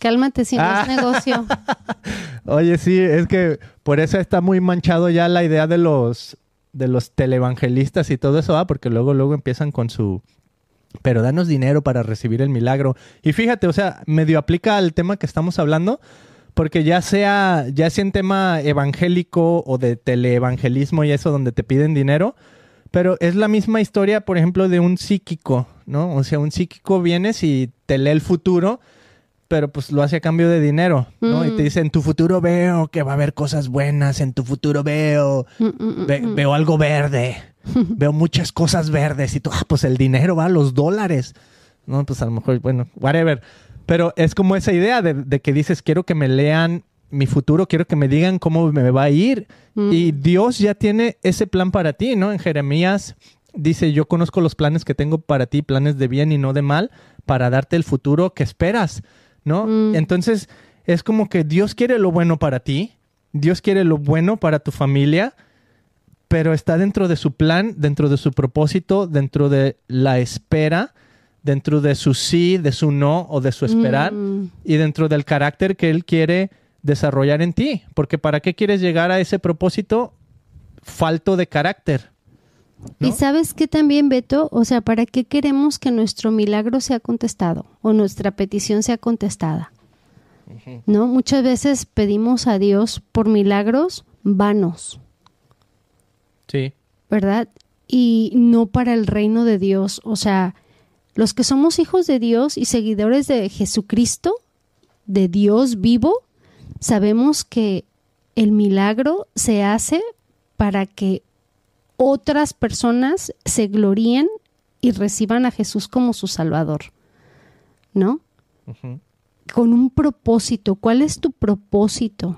Cálmate, si no es ah. negocio. [laughs] Oye, sí, es que por eso está muy manchado ya la idea de los, de los televangelistas y todo eso, ah, porque luego, luego empiezan con su... Pero danos dinero para recibir el milagro. Y fíjate, o sea, medio aplica al tema que estamos hablando, porque ya sea, ya sea en tema evangélico o de televangelismo y eso, donde te piden dinero, pero es la misma historia, por ejemplo, de un psíquico ¿no? O sea, un psíquico vienes y te lee el futuro, pero pues lo hace a cambio de dinero, ¿no? Y te mm. dice, en tu futuro veo que va a haber cosas buenas, en tu futuro veo, mm, mm, veo algo verde, [laughs] veo muchas cosas verdes y tú, ah, pues el dinero va a los dólares, ¿no? Pues a lo mejor, bueno, whatever. Pero es como esa idea de, que dices, quiero que me lean mi futuro, quiero que me digan cómo me va a ir. Y Dios ya tiene ese plan para ti, ¿no? En Jeremías Dice, yo conozco los planes que tengo para ti, planes de bien y no de mal, para darte el futuro que esperas, ¿no? Mm. Entonces, es como que Dios quiere lo bueno para ti, Dios quiere lo bueno para tu familia, pero está dentro de su plan, dentro de su propósito, dentro de la espera, dentro de su sí, de su no o de su esperar, mm. y dentro del carácter que Él quiere desarrollar en ti, porque ¿para qué quieres llegar a ese propósito falto de carácter? Y sabes que también, Beto, o sea, ¿para qué queremos que nuestro milagro sea contestado o nuestra petición sea contestada? ¿No? Muchas veces pedimos a Dios por milagros vanos. Sí. ¿Verdad? Y no para el reino de Dios. O sea, los que somos hijos de Dios y seguidores de Jesucristo, de Dios vivo, sabemos que el milagro se hace para que otras personas se gloríen y reciban a Jesús como su Salvador, ¿no? Con un propósito. ¿Cuál es tu propósito?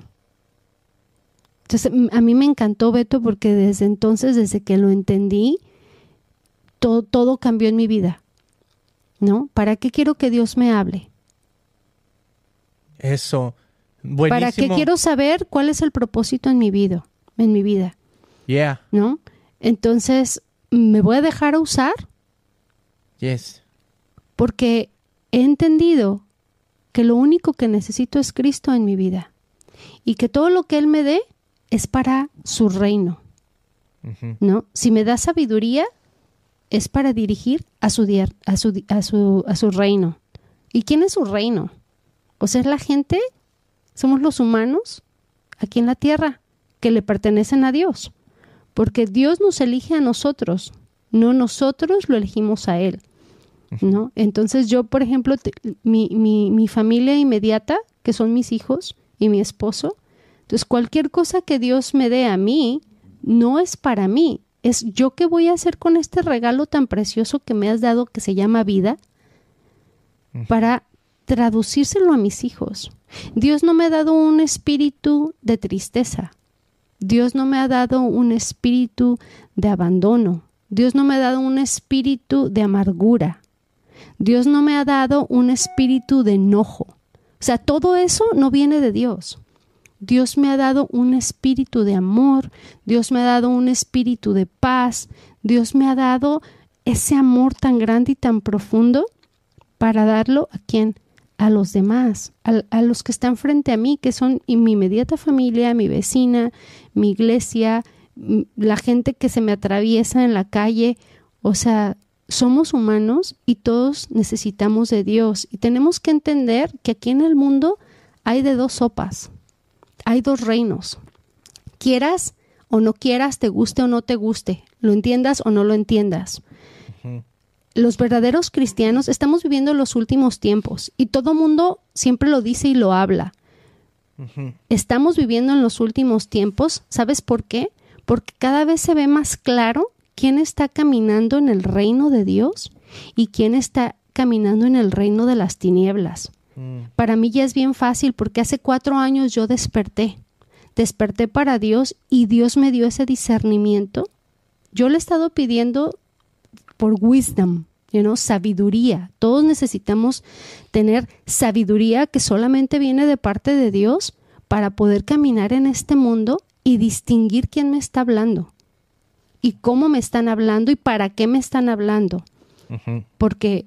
Entonces, a mí me encantó Beto porque desde entonces, desde que lo entendí, todo, cambió en mi vida, ¿no? ¿Para qué quiero que Dios me hable? Eso. Buenísimo. ¿Para qué quiero saber cuál es el propósito en mi vida? En mi vida. ¿No? Entonces, ¿me voy a dejar usar? Yes. Porque he entendido que lo único que necesito es Cristo en mi vida y que todo lo que Él me dé es para su reino. ¿No? Si me da sabiduría, es para dirigir a su, a a su, a su reino. ¿Y quién es su reino? O sea, es la gente, somos los humanos aquí en la tierra que le pertenecen a Dios porque Dios nos elige a nosotros, no nosotros lo elegimos a Él. ¿no? Entonces yo, por ejemplo, mi, mi, familia inmediata, que son mis hijos y mi esposo, entonces cualquier cosa que Dios me dé a mí, no es para mí, es yo qué voy a hacer con este regalo tan precioso que me has dado que se llama vida para traducírselo a mis hijos. Dios no me ha dado un espíritu de tristeza, Dios no me ha dado un espíritu de abandono. Dios no me ha dado un espíritu de amargura. Dios no me ha dado un espíritu de enojo. O sea, todo eso no viene de Dios. Dios me ha dado un espíritu de amor, Dios me ha dado un espíritu de paz, Dios me ha dado ese amor tan grande y tan profundo para darlo a quien? a los demás, a, a, los que están frente a mí, que son mi inmediata familia, mi vecina, mi iglesia, la gente que se me atraviesa en la calle. O sea, somos humanos y todos necesitamos de Dios. Y tenemos que entender que aquí en el mundo hay de dos sopas, hay dos reinos. Quieras o no quieras, te guste o no te guste, lo entiendas o no lo entiendas los verdaderos cristianos estamos viviendo los últimos tiempos y todo mundo siempre lo dice y lo habla. Estamos viviendo en los últimos tiempos, ¿sabes por qué? Porque cada vez se ve más claro quién está caminando en el reino de Dios y quién está caminando en el reino de las tinieblas. Mm. Para mí ya es bien fácil porque hace cuatro años yo desperté, desperté para Dios y Dios me dio ese discernimiento. Yo le he estado pidiendo por wisdom, sabiduría. Todos necesitamos tener sabiduría que solamente viene de parte de Dios para poder caminar en este mundo y distinguir quién me está hablando y cómo me están hablando y para qué me están hablando. Porque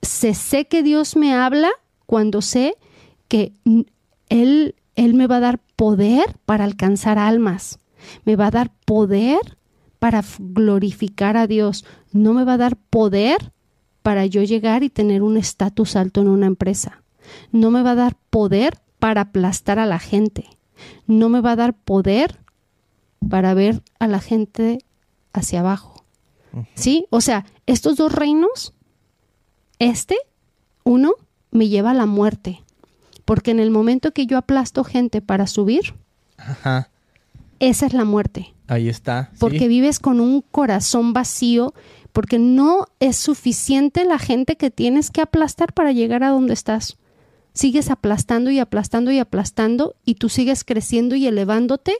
se sé que Dios me habla cuando sé que él, él me va a dar poder para alcanzar almas. Me va a dar poder para glorificar a Dios, no me va a dar poder para yo llegar y tener un estatus alto en una empresa. No me va a dar poder para aplastar a la gente. No me va a dar poder para ver a la gente hacia abajo. ¿Sí? O sea, estos dos reinos, este, uno, me lleva a la muerte. Porque en el momento que yo aplasto gente para subir, Ajá esa es la muerte. Ahí está. Porque vives con un corazón vacío, porque no es suficiente la gente que tienes que aplastar para llegar a donde estás. Sigues aplastando y aplastando y aplastando y tú sigues creciendo y elevándote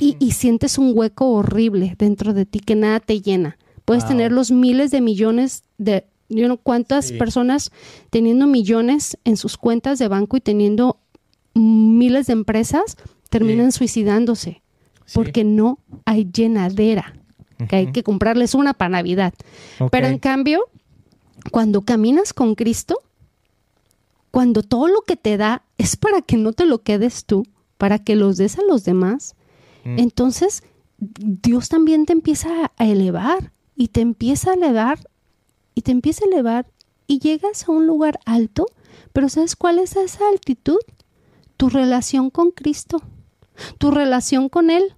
y, sientes un hueco horrible dentro de ti que nada te llena. Puedes tener los miles de millones de... Yo no, cuántas personas teniendo millones en sus cuentas de banco y teniendo miles de empresas, terminan suicidándose porque no hay llenadera, que hay que comprarles una para Navidad. Pero en cambio, cuando caminas con Cristo, cuando todo lo que te da es para que no te lo quedes tú, para que los des a los demás, mm. entonces Dios también te empieza a elevar y te empieza a elevar y te empieza a elevar y llegas a un lugar alto, pero ¿sabes cuál es esa altitud? Tu relación con Cristo tu relación con Él,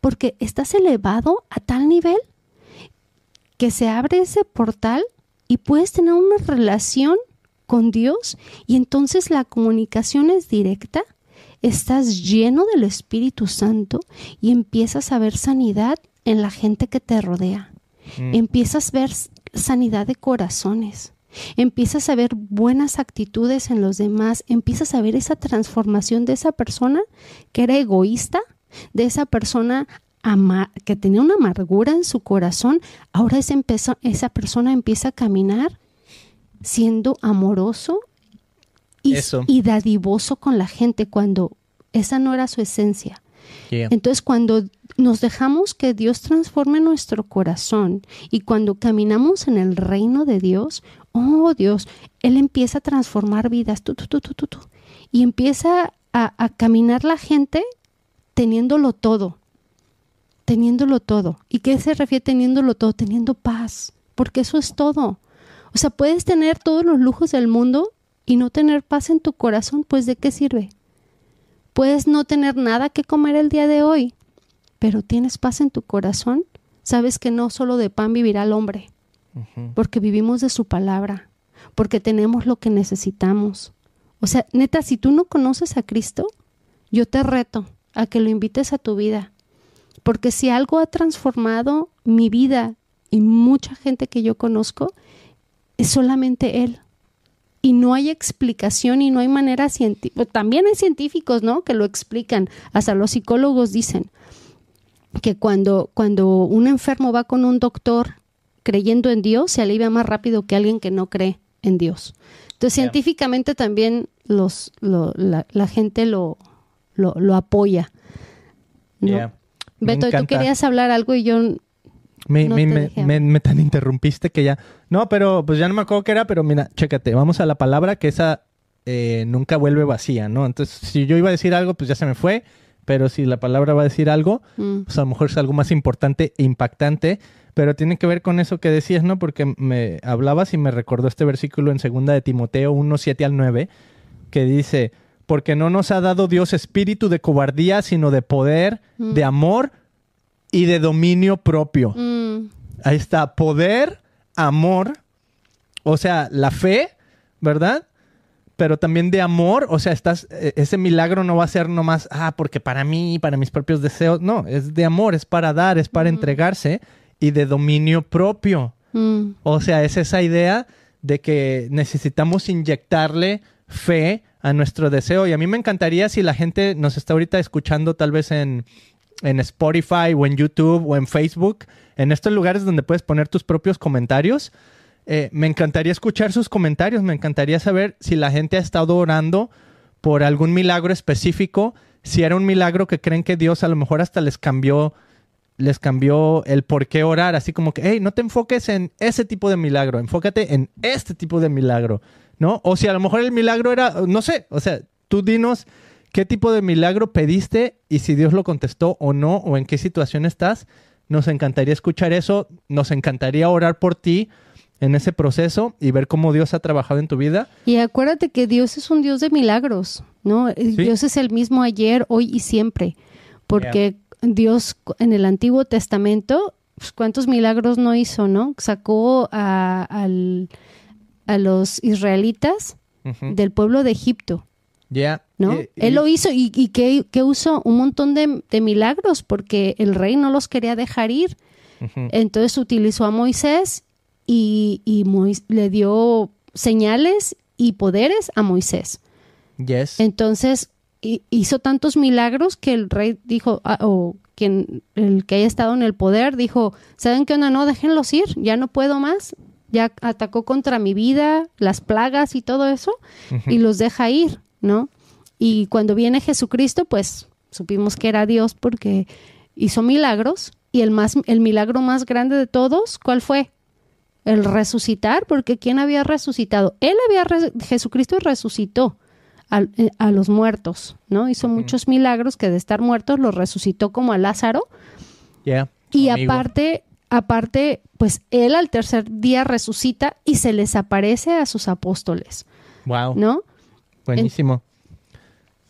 porque estás elevado a tal nivel que se abre ese portal y puedes tener una relación con Dios y entonces la comunicación es directa, estás lleno del Espíritu Santo y empiezas a ver sanidad en la gente que te rodea. Mm. Empiezas a ver sanidad de corazones empiezas a ver buenas actitudes en los demás, empiezas a ver esa transformación de esa persona que era egoísta, de esa persona que tenía una amargura en su corazón, ahora esa, esa persona empieza a caminar siendo amoroso y, dadivoso con la gente cuando esa no era su esencia. Entonces, cuando nos dejamos que Dios transforme nuestro corazón y cuando caminamos en el reino de Dios, oh Dios, Él empieza a transformar vidas, tú, y empieza a, a caminar la gente teniéndolo todo, teniéndolo todo. ¿Y qué se refiere teniéndolo todo? Teniendo paz, porque eso es todo. O sea, puedes tener todos los lujos del mundo y no tener paz en tu corazón, pues ¿de qué sirve? Puedes no tener nada que comer el día de hoy, pero tienes paz en tu corazón, sabes que no solo de pan vivirá el hombre, porque vivimos de su palabra, porque tenemos lo que necesitamos. O sea, neta, si tú no conoces a Cristo, yo te reto a que lo invites a tu vida, porque si algo ha transformado mi vida y mucha gente que yo conozco, es solamente Él. Y no hay explicación y no hay manera científica. Pues, también hay científicos, ¿no? Que lo explican. Hasta los psicólogos dicen que cuando, cuando un enfermo va con un doctor creyendo en Dios se alivia más rápido que alguien que no cree en Dios. Entonces, científicamente también los, la, gente lo, lo, apoya. Beto, tú querías hablar algo y yo me, me, me, tan interrumpiste que ya. No, pero pues ya no me acuerdo qué era, pero mira, chécate, vamos a la palabra que esa eh, nunca vuelve vacía, ¿no? Entonces, si yo iba a decir algo, pues ya se me fue pero si la palabra va a decir algo, mm. pues a lo mejor es algo más importante e impactante, pero tiene que ver con eso que decías, ¿no? Porque me hablabas y me recordó este versículo en segunda de Timoteo 1, 7 al 9, que dice, porque no nos ha dado Dios espíritu de cobardía, sino de poder, mm. de amor y de dominio propio. Mm. Ahí está, poder, amor, o sea, la fe, ¿verdad? pero también de amor, o sea, estás, eh, ese milagro no va a ser nomás, ah, porque para mí, para mis propios deseos, no, es de amor, es para dar, es para entregarse y de dominio propio. Mm. O sea, es esa idea de que necesitamos inyectarle fe a nuestro deseo. Y a mí me encantaría si la gente nos está ahorita escuchando tal vez en, en Spotify o en YouTube o en Facebook, en estos lugares donde puedes poner tus propios comentarios. Eh, me encantaría escuchar sus comentarios, me encantaría saber si la gente ha estado orando por algún milagro específico, si era un milagro que creen que Dios a lo mejor hasta les cambió les cambió el por qué orar, así como que, hey, no te enfoques en ese tipo de milagro, enfócate en este tipo de milagro, ¿no? O si a lo mejor el milagro era, no sé, o sea, tú dinos qué tipo de milagro pediste y si Dios lo contestó o no, o en qué situación estás. Nos encantaría escuchar eso, nos encantaría orar por ti, en ese proceso y ver cómo Dios ha trabajado en tu vida. Y acuérdate que Dios es un Dios de milagros, ¿no? Dios es el mismo ayer, hoy y siempre, porque Dios en el Antiguo Testamento, pues, ¿cuántos milagros no hizo, no? Sacó a, a los israelitas del pueblo de Egipto. Ya. ¿No? Él lo hizo y, y que, que, usó un montón de, de milagros porque el rey no los quería dejar ir. Entonces utilizó a Moisés y, y le dio señales y poderes a Moisés. Yes. Entonces hizo tantos milagros que el rey dijo, ah, o quien, el que haya estado en el poder, dijo, ¿saben qué onda? No, déjenlos ir, ya no puedo más, ya atacó contra mi vida, las plagas y todo eso, y los deja ir, ¿no? Y cuando viene Jesucristo, pues supimos que era Dios porque hizo milagros, y el, más, el milagro más grande de todos, ¿cuál fue? el resucitar, porque ¿quién había resucitado? Él había, Jesucristo resucitó eh, a, los muertos, ¿no? Hizo muchos milagros que de estar muertos los resucitó como a Lázaro. Yeah, y aparte, aparte, pues él al tercer día resucita y se les aparece a sus apóstoles. Wow. ¿No? Buenísimo.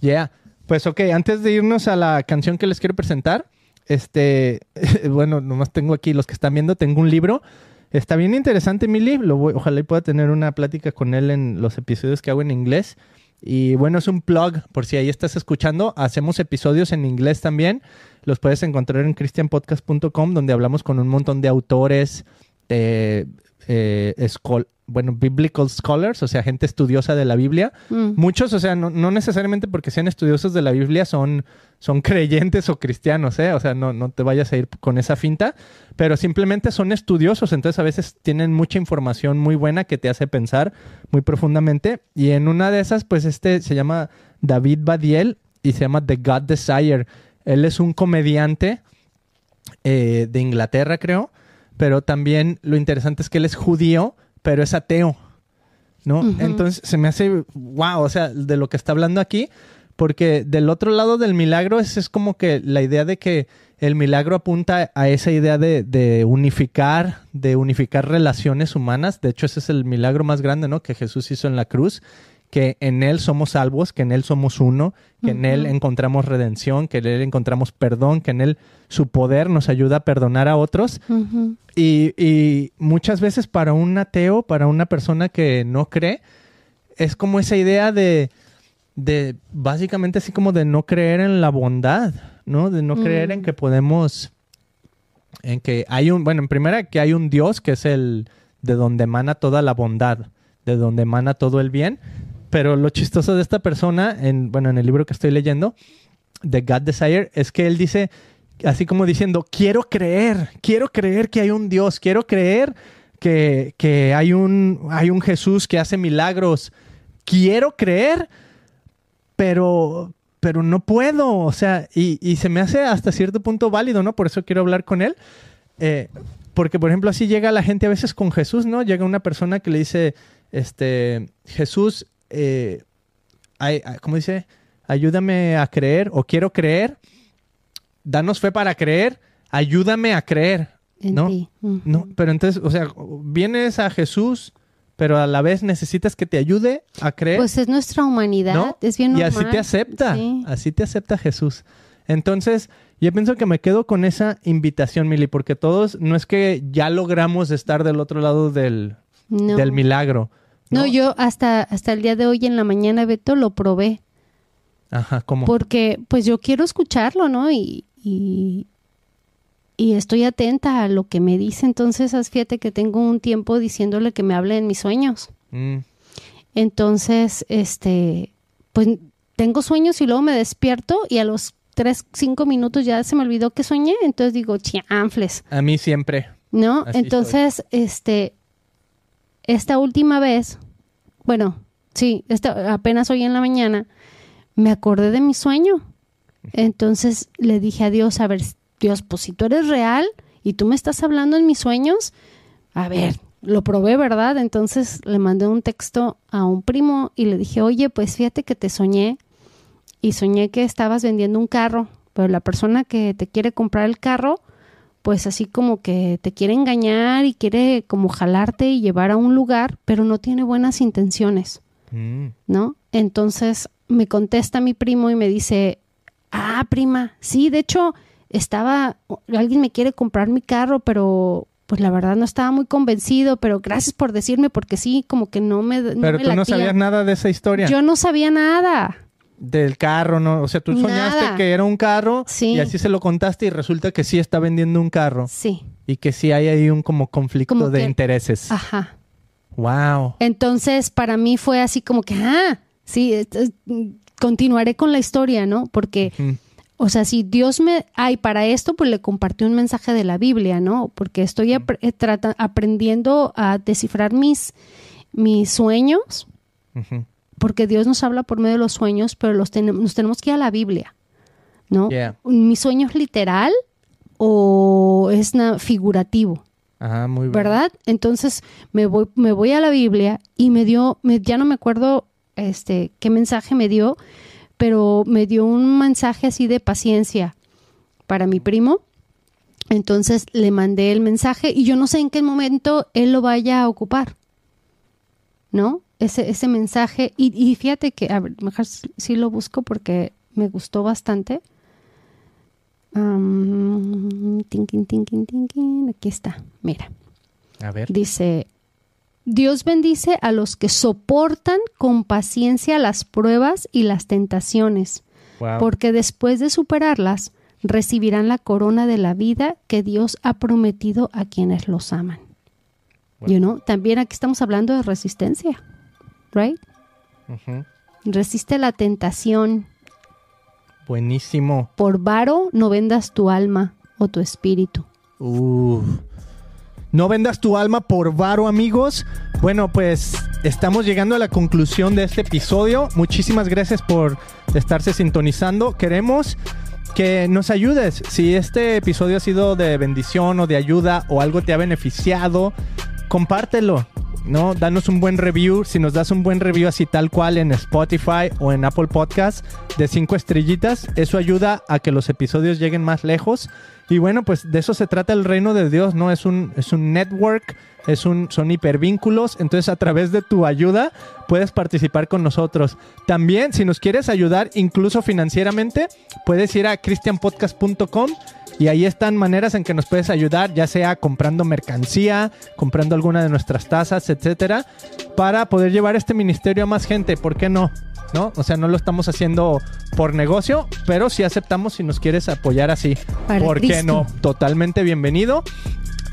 ya Pues ok, antes de irnos a la canción que les quiero presentar, este, [laughs] bueno, nomás tengo aquí los que están viendo, tengo un libro Está bien interesante Mili, lo ojalá pueda tener una plática con él en los episodios que hago en inglés. Y bueno, es un plug, por si ahí estás escuchando, hacemos episodios en inglés también. Los puedes encontrar en christianpodcast.com, donde hablamos con un montón de autores, de eh, eh, bueno, biblical scholars, o sea, gente estudiosa de la Biblia. Mm. Muchos, o sea, no, necesariamente porque sean estudiosos de la Biblia son, son creyentes o cristianos, ¿eh? O sea, no, no te vayas a ir con esa finta, pero simplemente son estudiosos, entonces a veces tienen mucha información muy buena que te hace pensar muy profundamente. Y en una de esas, pues este se llama David Badiel y se llama The God Desire. Él es un comediante eh, de Inglaterra, creo, pero también lo interesante es que él es judío pero es ateo, ¿no? Entonces se me hace, wow, o sea, de lo que está hablando aquí, porque del otro lado del milagro es, es como que la idea de que el milagro apunta a esa idea de, de, unificar, de unificar relaciones humanas. De hecho, ese es el milagro más grande, ¿no? Que Jesús hizo en la cruz, que en Él somos salvos, que en Él somos uno, que en Él encontramos redención, que en Él encontramos perdón, que en Él su poder nos ayuda a perdonar a otros. y, muchas veces para un ateo, para una persona que no cree, es como esa idea de, de básicamente así como de no creer en la bondad, ¿no? De no creer en mm. que podemos, en que hay un, bueno, en primera que hay un Dios que es el de donde emana toda la bondad, de donde emana todo el bien, pero lo chistoso de esta persona, bueno, en el libro que estoy leyendo, The God Desire, es que él dice, así como diciendo, quiero creer, quiero creer que hay un Dios, quiero creer que, hay, un, hay un Jesús que hace milagros, quiero creer, pero, pero no puedo, o sea, y, se me hace hasta cierto punto válido, ¿no? Por eso quiero hablar con él. Eh, porque, por ejemplo, así llega la gente a veces con Jesús, ¿no? Llega una persona que le dice, este, Jesús, eh, ay, ¿cómo dice? Ayúdame a creer o quiero creer. Danos fe para creer. Ayúdame a creer. ¿no? no, pero entonces, o sea, vienes a Jesús, pero a la vez necesitas que te ayude a creer. Pues es nuestra humanidad, es bien Y así te acepta, así te acepta Jesús. Entonces, yo pienso que me quedo con esa invitación, Mili, porque todos no es que ya logramos estar del otro lado del, del milagro, no, yo hasta, hasta el día de hoy en la mañana, Beto, lo probé. Ajá, ¿cómo? Porque pues yo quiero escucharlo, ¿no? Y, y, estoy atenta a lo que me dice. Entonces, fíjate que tengo un tiempo diciéndole que me hable en mis sueños. Mm. Entonces, este, pues tengo sueños y luego me despierto y a los tres, cinco minutos ya se me olvidó que soñé. Entonces digo, chianfles. A mí siempre. ¿No? entonces, este, esta última vez, bueno, sí, apenas hoy en la mañana, me acordé de mi sueño. Entonces le dije a Dios, a ver, Dios, pues si tú eres real y tú me estás hablando en mis sueños, a ver, lo probé, ¿verdad? Entonces le mandé un texto a un primo y le dije, oye, pues fíjate que te soñé y soñé que estabas vendiendo un carro, pero la persona que te quiere comprar el carro pues así como que te quiere engañar y quiere como jalarte y llevar a un lugar, pero no tiene buenas intenciones, mm. ¿no? Entonces me contesta mi primo y me dice, ah, prima, sí, de hecho estaba, alguien me quiere comprar mi carro, pero pues la verdad no estaba muy convencido, pero gracias por decirme porque sí, como que no me... No pero tú no sabías nada de esa historia. Yo no sabía nada del carro, ¿no? O sea, tú soñaste que era un carro y así se lo contaste y resulta que sí está vendiendo un carro. Sí. Y que sí hay ahí un como conflicto de intereses. Ajá. Wow. Entonces, para mí fue así como que, ah, sí, continuaré con la historia, ¿no? Porque, o sea, si Dios me, ay, para esto, pues le compartí un mensaje de la Biblia, ¿no? Porque estoy aprendiendo a descifrar mis, mis sueños. Ajá porque Dios nos habla por medio de los sueños, pero los nos tenemos que ir a la Biblia, ¿no? ¿Mi sueño es literal o es figurativo? Ajá, muy bien. ¿Verdad? Entonces me voy, me voy a la Biblia y me dio, ya no me acuerdo este, qué mensaje me dio, pero me dio un mensaje así de paciencia para mi primo. Entonces le mandé el mensaje y yo no sé en qué momento él lo vaya a ocupar. ¿No? ese, mensaje. Y, fíjate que, a ver, mejor sí lo busco porque me gustó bastante. Aquí está, mira. A ver. Dice, Dios bendice a los que soportan con paciencia las pruebas y las tentaciones, porque después de superarlas, recibirán la corona de la vida que Dios ha prometido a quienes los aman. Bueno. no También aquí estamos hablando de resistencia. Resiste la tentación. Buenísimo. Por varo no vendas tu alma o tu espíritu. No vendas tu alma por varo, amigos. Bueno, pues estamos llegando a la conclusión de este episodio. Muchísimas gracias por estarse sintonizando. Queremos que nos ayudes. Si este episodio ha sido de bendición o de ayuda o algo te ha beneficiado, compártelo. ¿no? Danos un buen review. Si nos das un buen review así tal cual en Spotify o en Apple Podcast de cinco estrellitas, eso ayuda a que los episodios lleguen más lejos. Y bueno, pues de eso se trata el reino de Dios, ¿no? Es un, es un network, es un, son hipervínculos. Entonces, a través de tu ayuda puedes participar con nosotros. También, si nos quieres ayudar, incluso financieramente, puedes ir a christianpodcast.com y ahí están maneras en que nos puedes ayudar, ya sea comprando mercancía, comprando alguna de nuestras tazas, etcétera, para poder llevar este ministerio a más gente. ¿Por qué no? ¿No? O sea, no lo estamos haciendo por negocio, pero sí aceptamos si nos quieres apoyar así. ¿Por qué no? Totalmente bienvenido.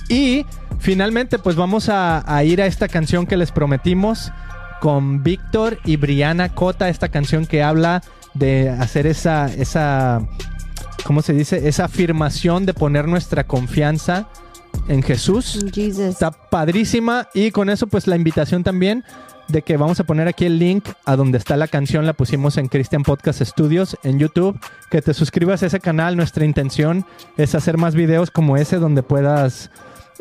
Y finalmente, pues vamos a, ir a esta canción que les prometimos con Víctor y Briana Cota, esta canción que habla de hacer esa, esa ¿cómo se dice? Esa afirmación de poner nuestra confianza en Jesús. Está padrísima y con eso pues la invitación también de que vamos a poner aquí el link a donde está la canción, la pusimos en Christian Podcast Studios en YouTube, que te suscribas a ese canal, nuestra intención es hacer más videos como ese donde puedas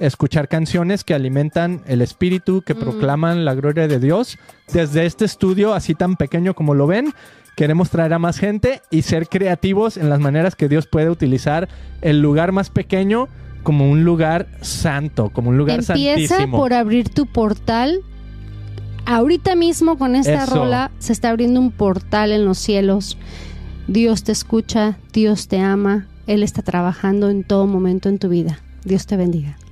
escuchar canciones que alimentan el espíritu, que mm. proclaman la gloria de Dios. Desde este estudio, así tan pequeño como lo ven, queremos traer a más gente y ser creativos en las maneras que Dios puede utilizar el lugar más pequeño como un lugar santo, como un lugar Empieza por abrir tu portal. Ahorita mismo con esta rola se está abriendo un portal en los cielos. Dios te escucha, Dios te ama, Él está trabajando en todo momento en tu vida. Dios te bendiga.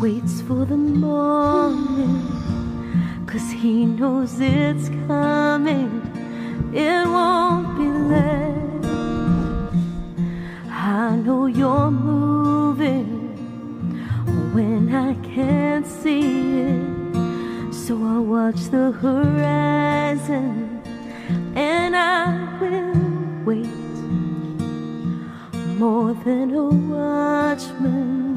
waits for the morning Cause he knows it's coming It won't be late I know you're moving When I can't see it So I watch the horizon And I will wait More than a watchman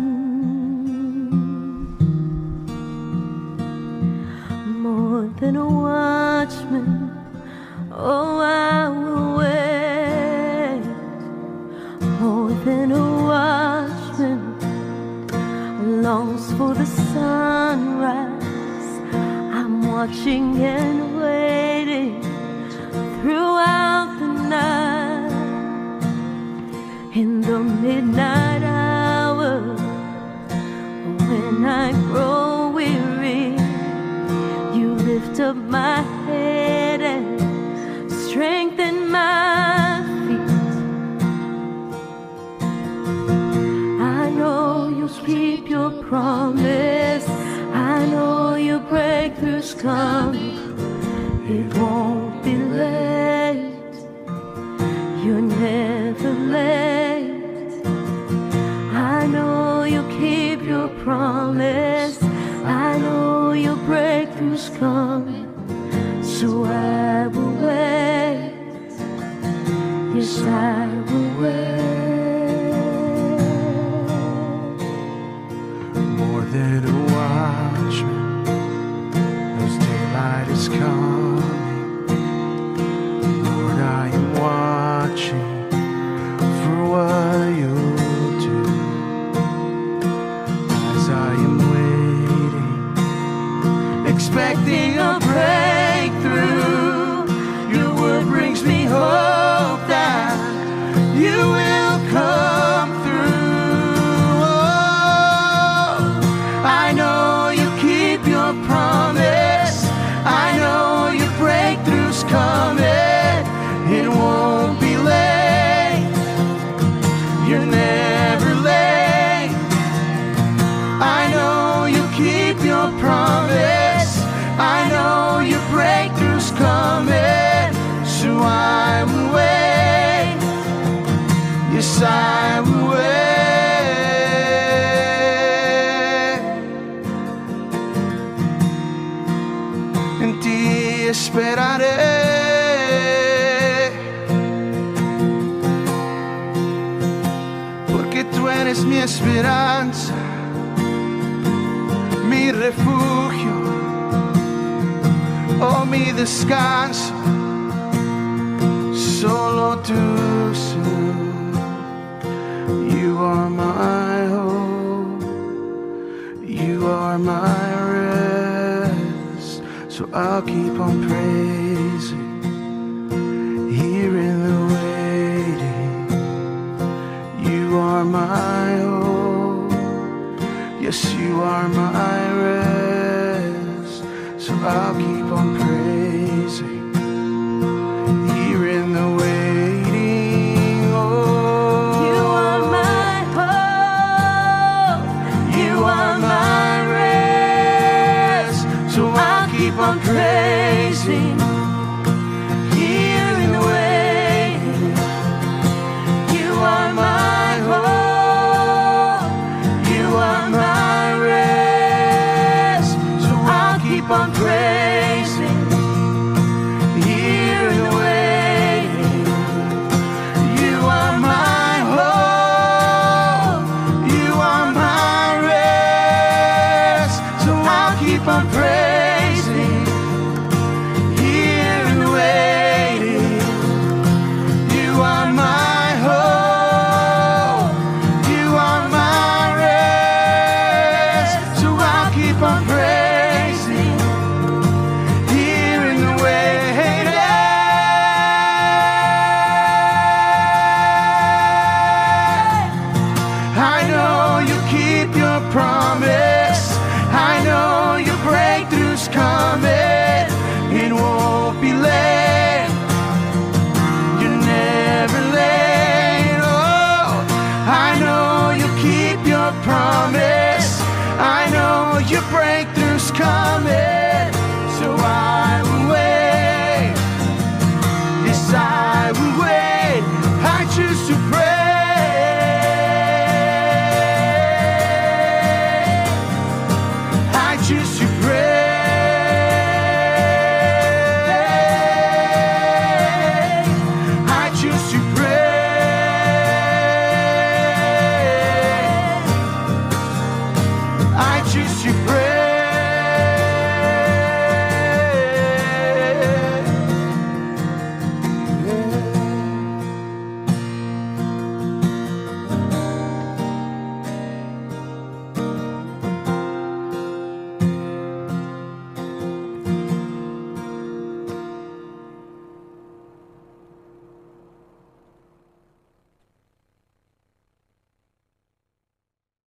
than a watchman. Oh, I will wait more than a watchman longs for the sunrise. I'm watching and waiting throughout the night in the midnight. esperanza, mi refugio, oh mi descanso, solo tú, You are my hope, you are my rest, so I'll keep on praising. Here in the waiting, you are my hope you are my rest, so I'll keep.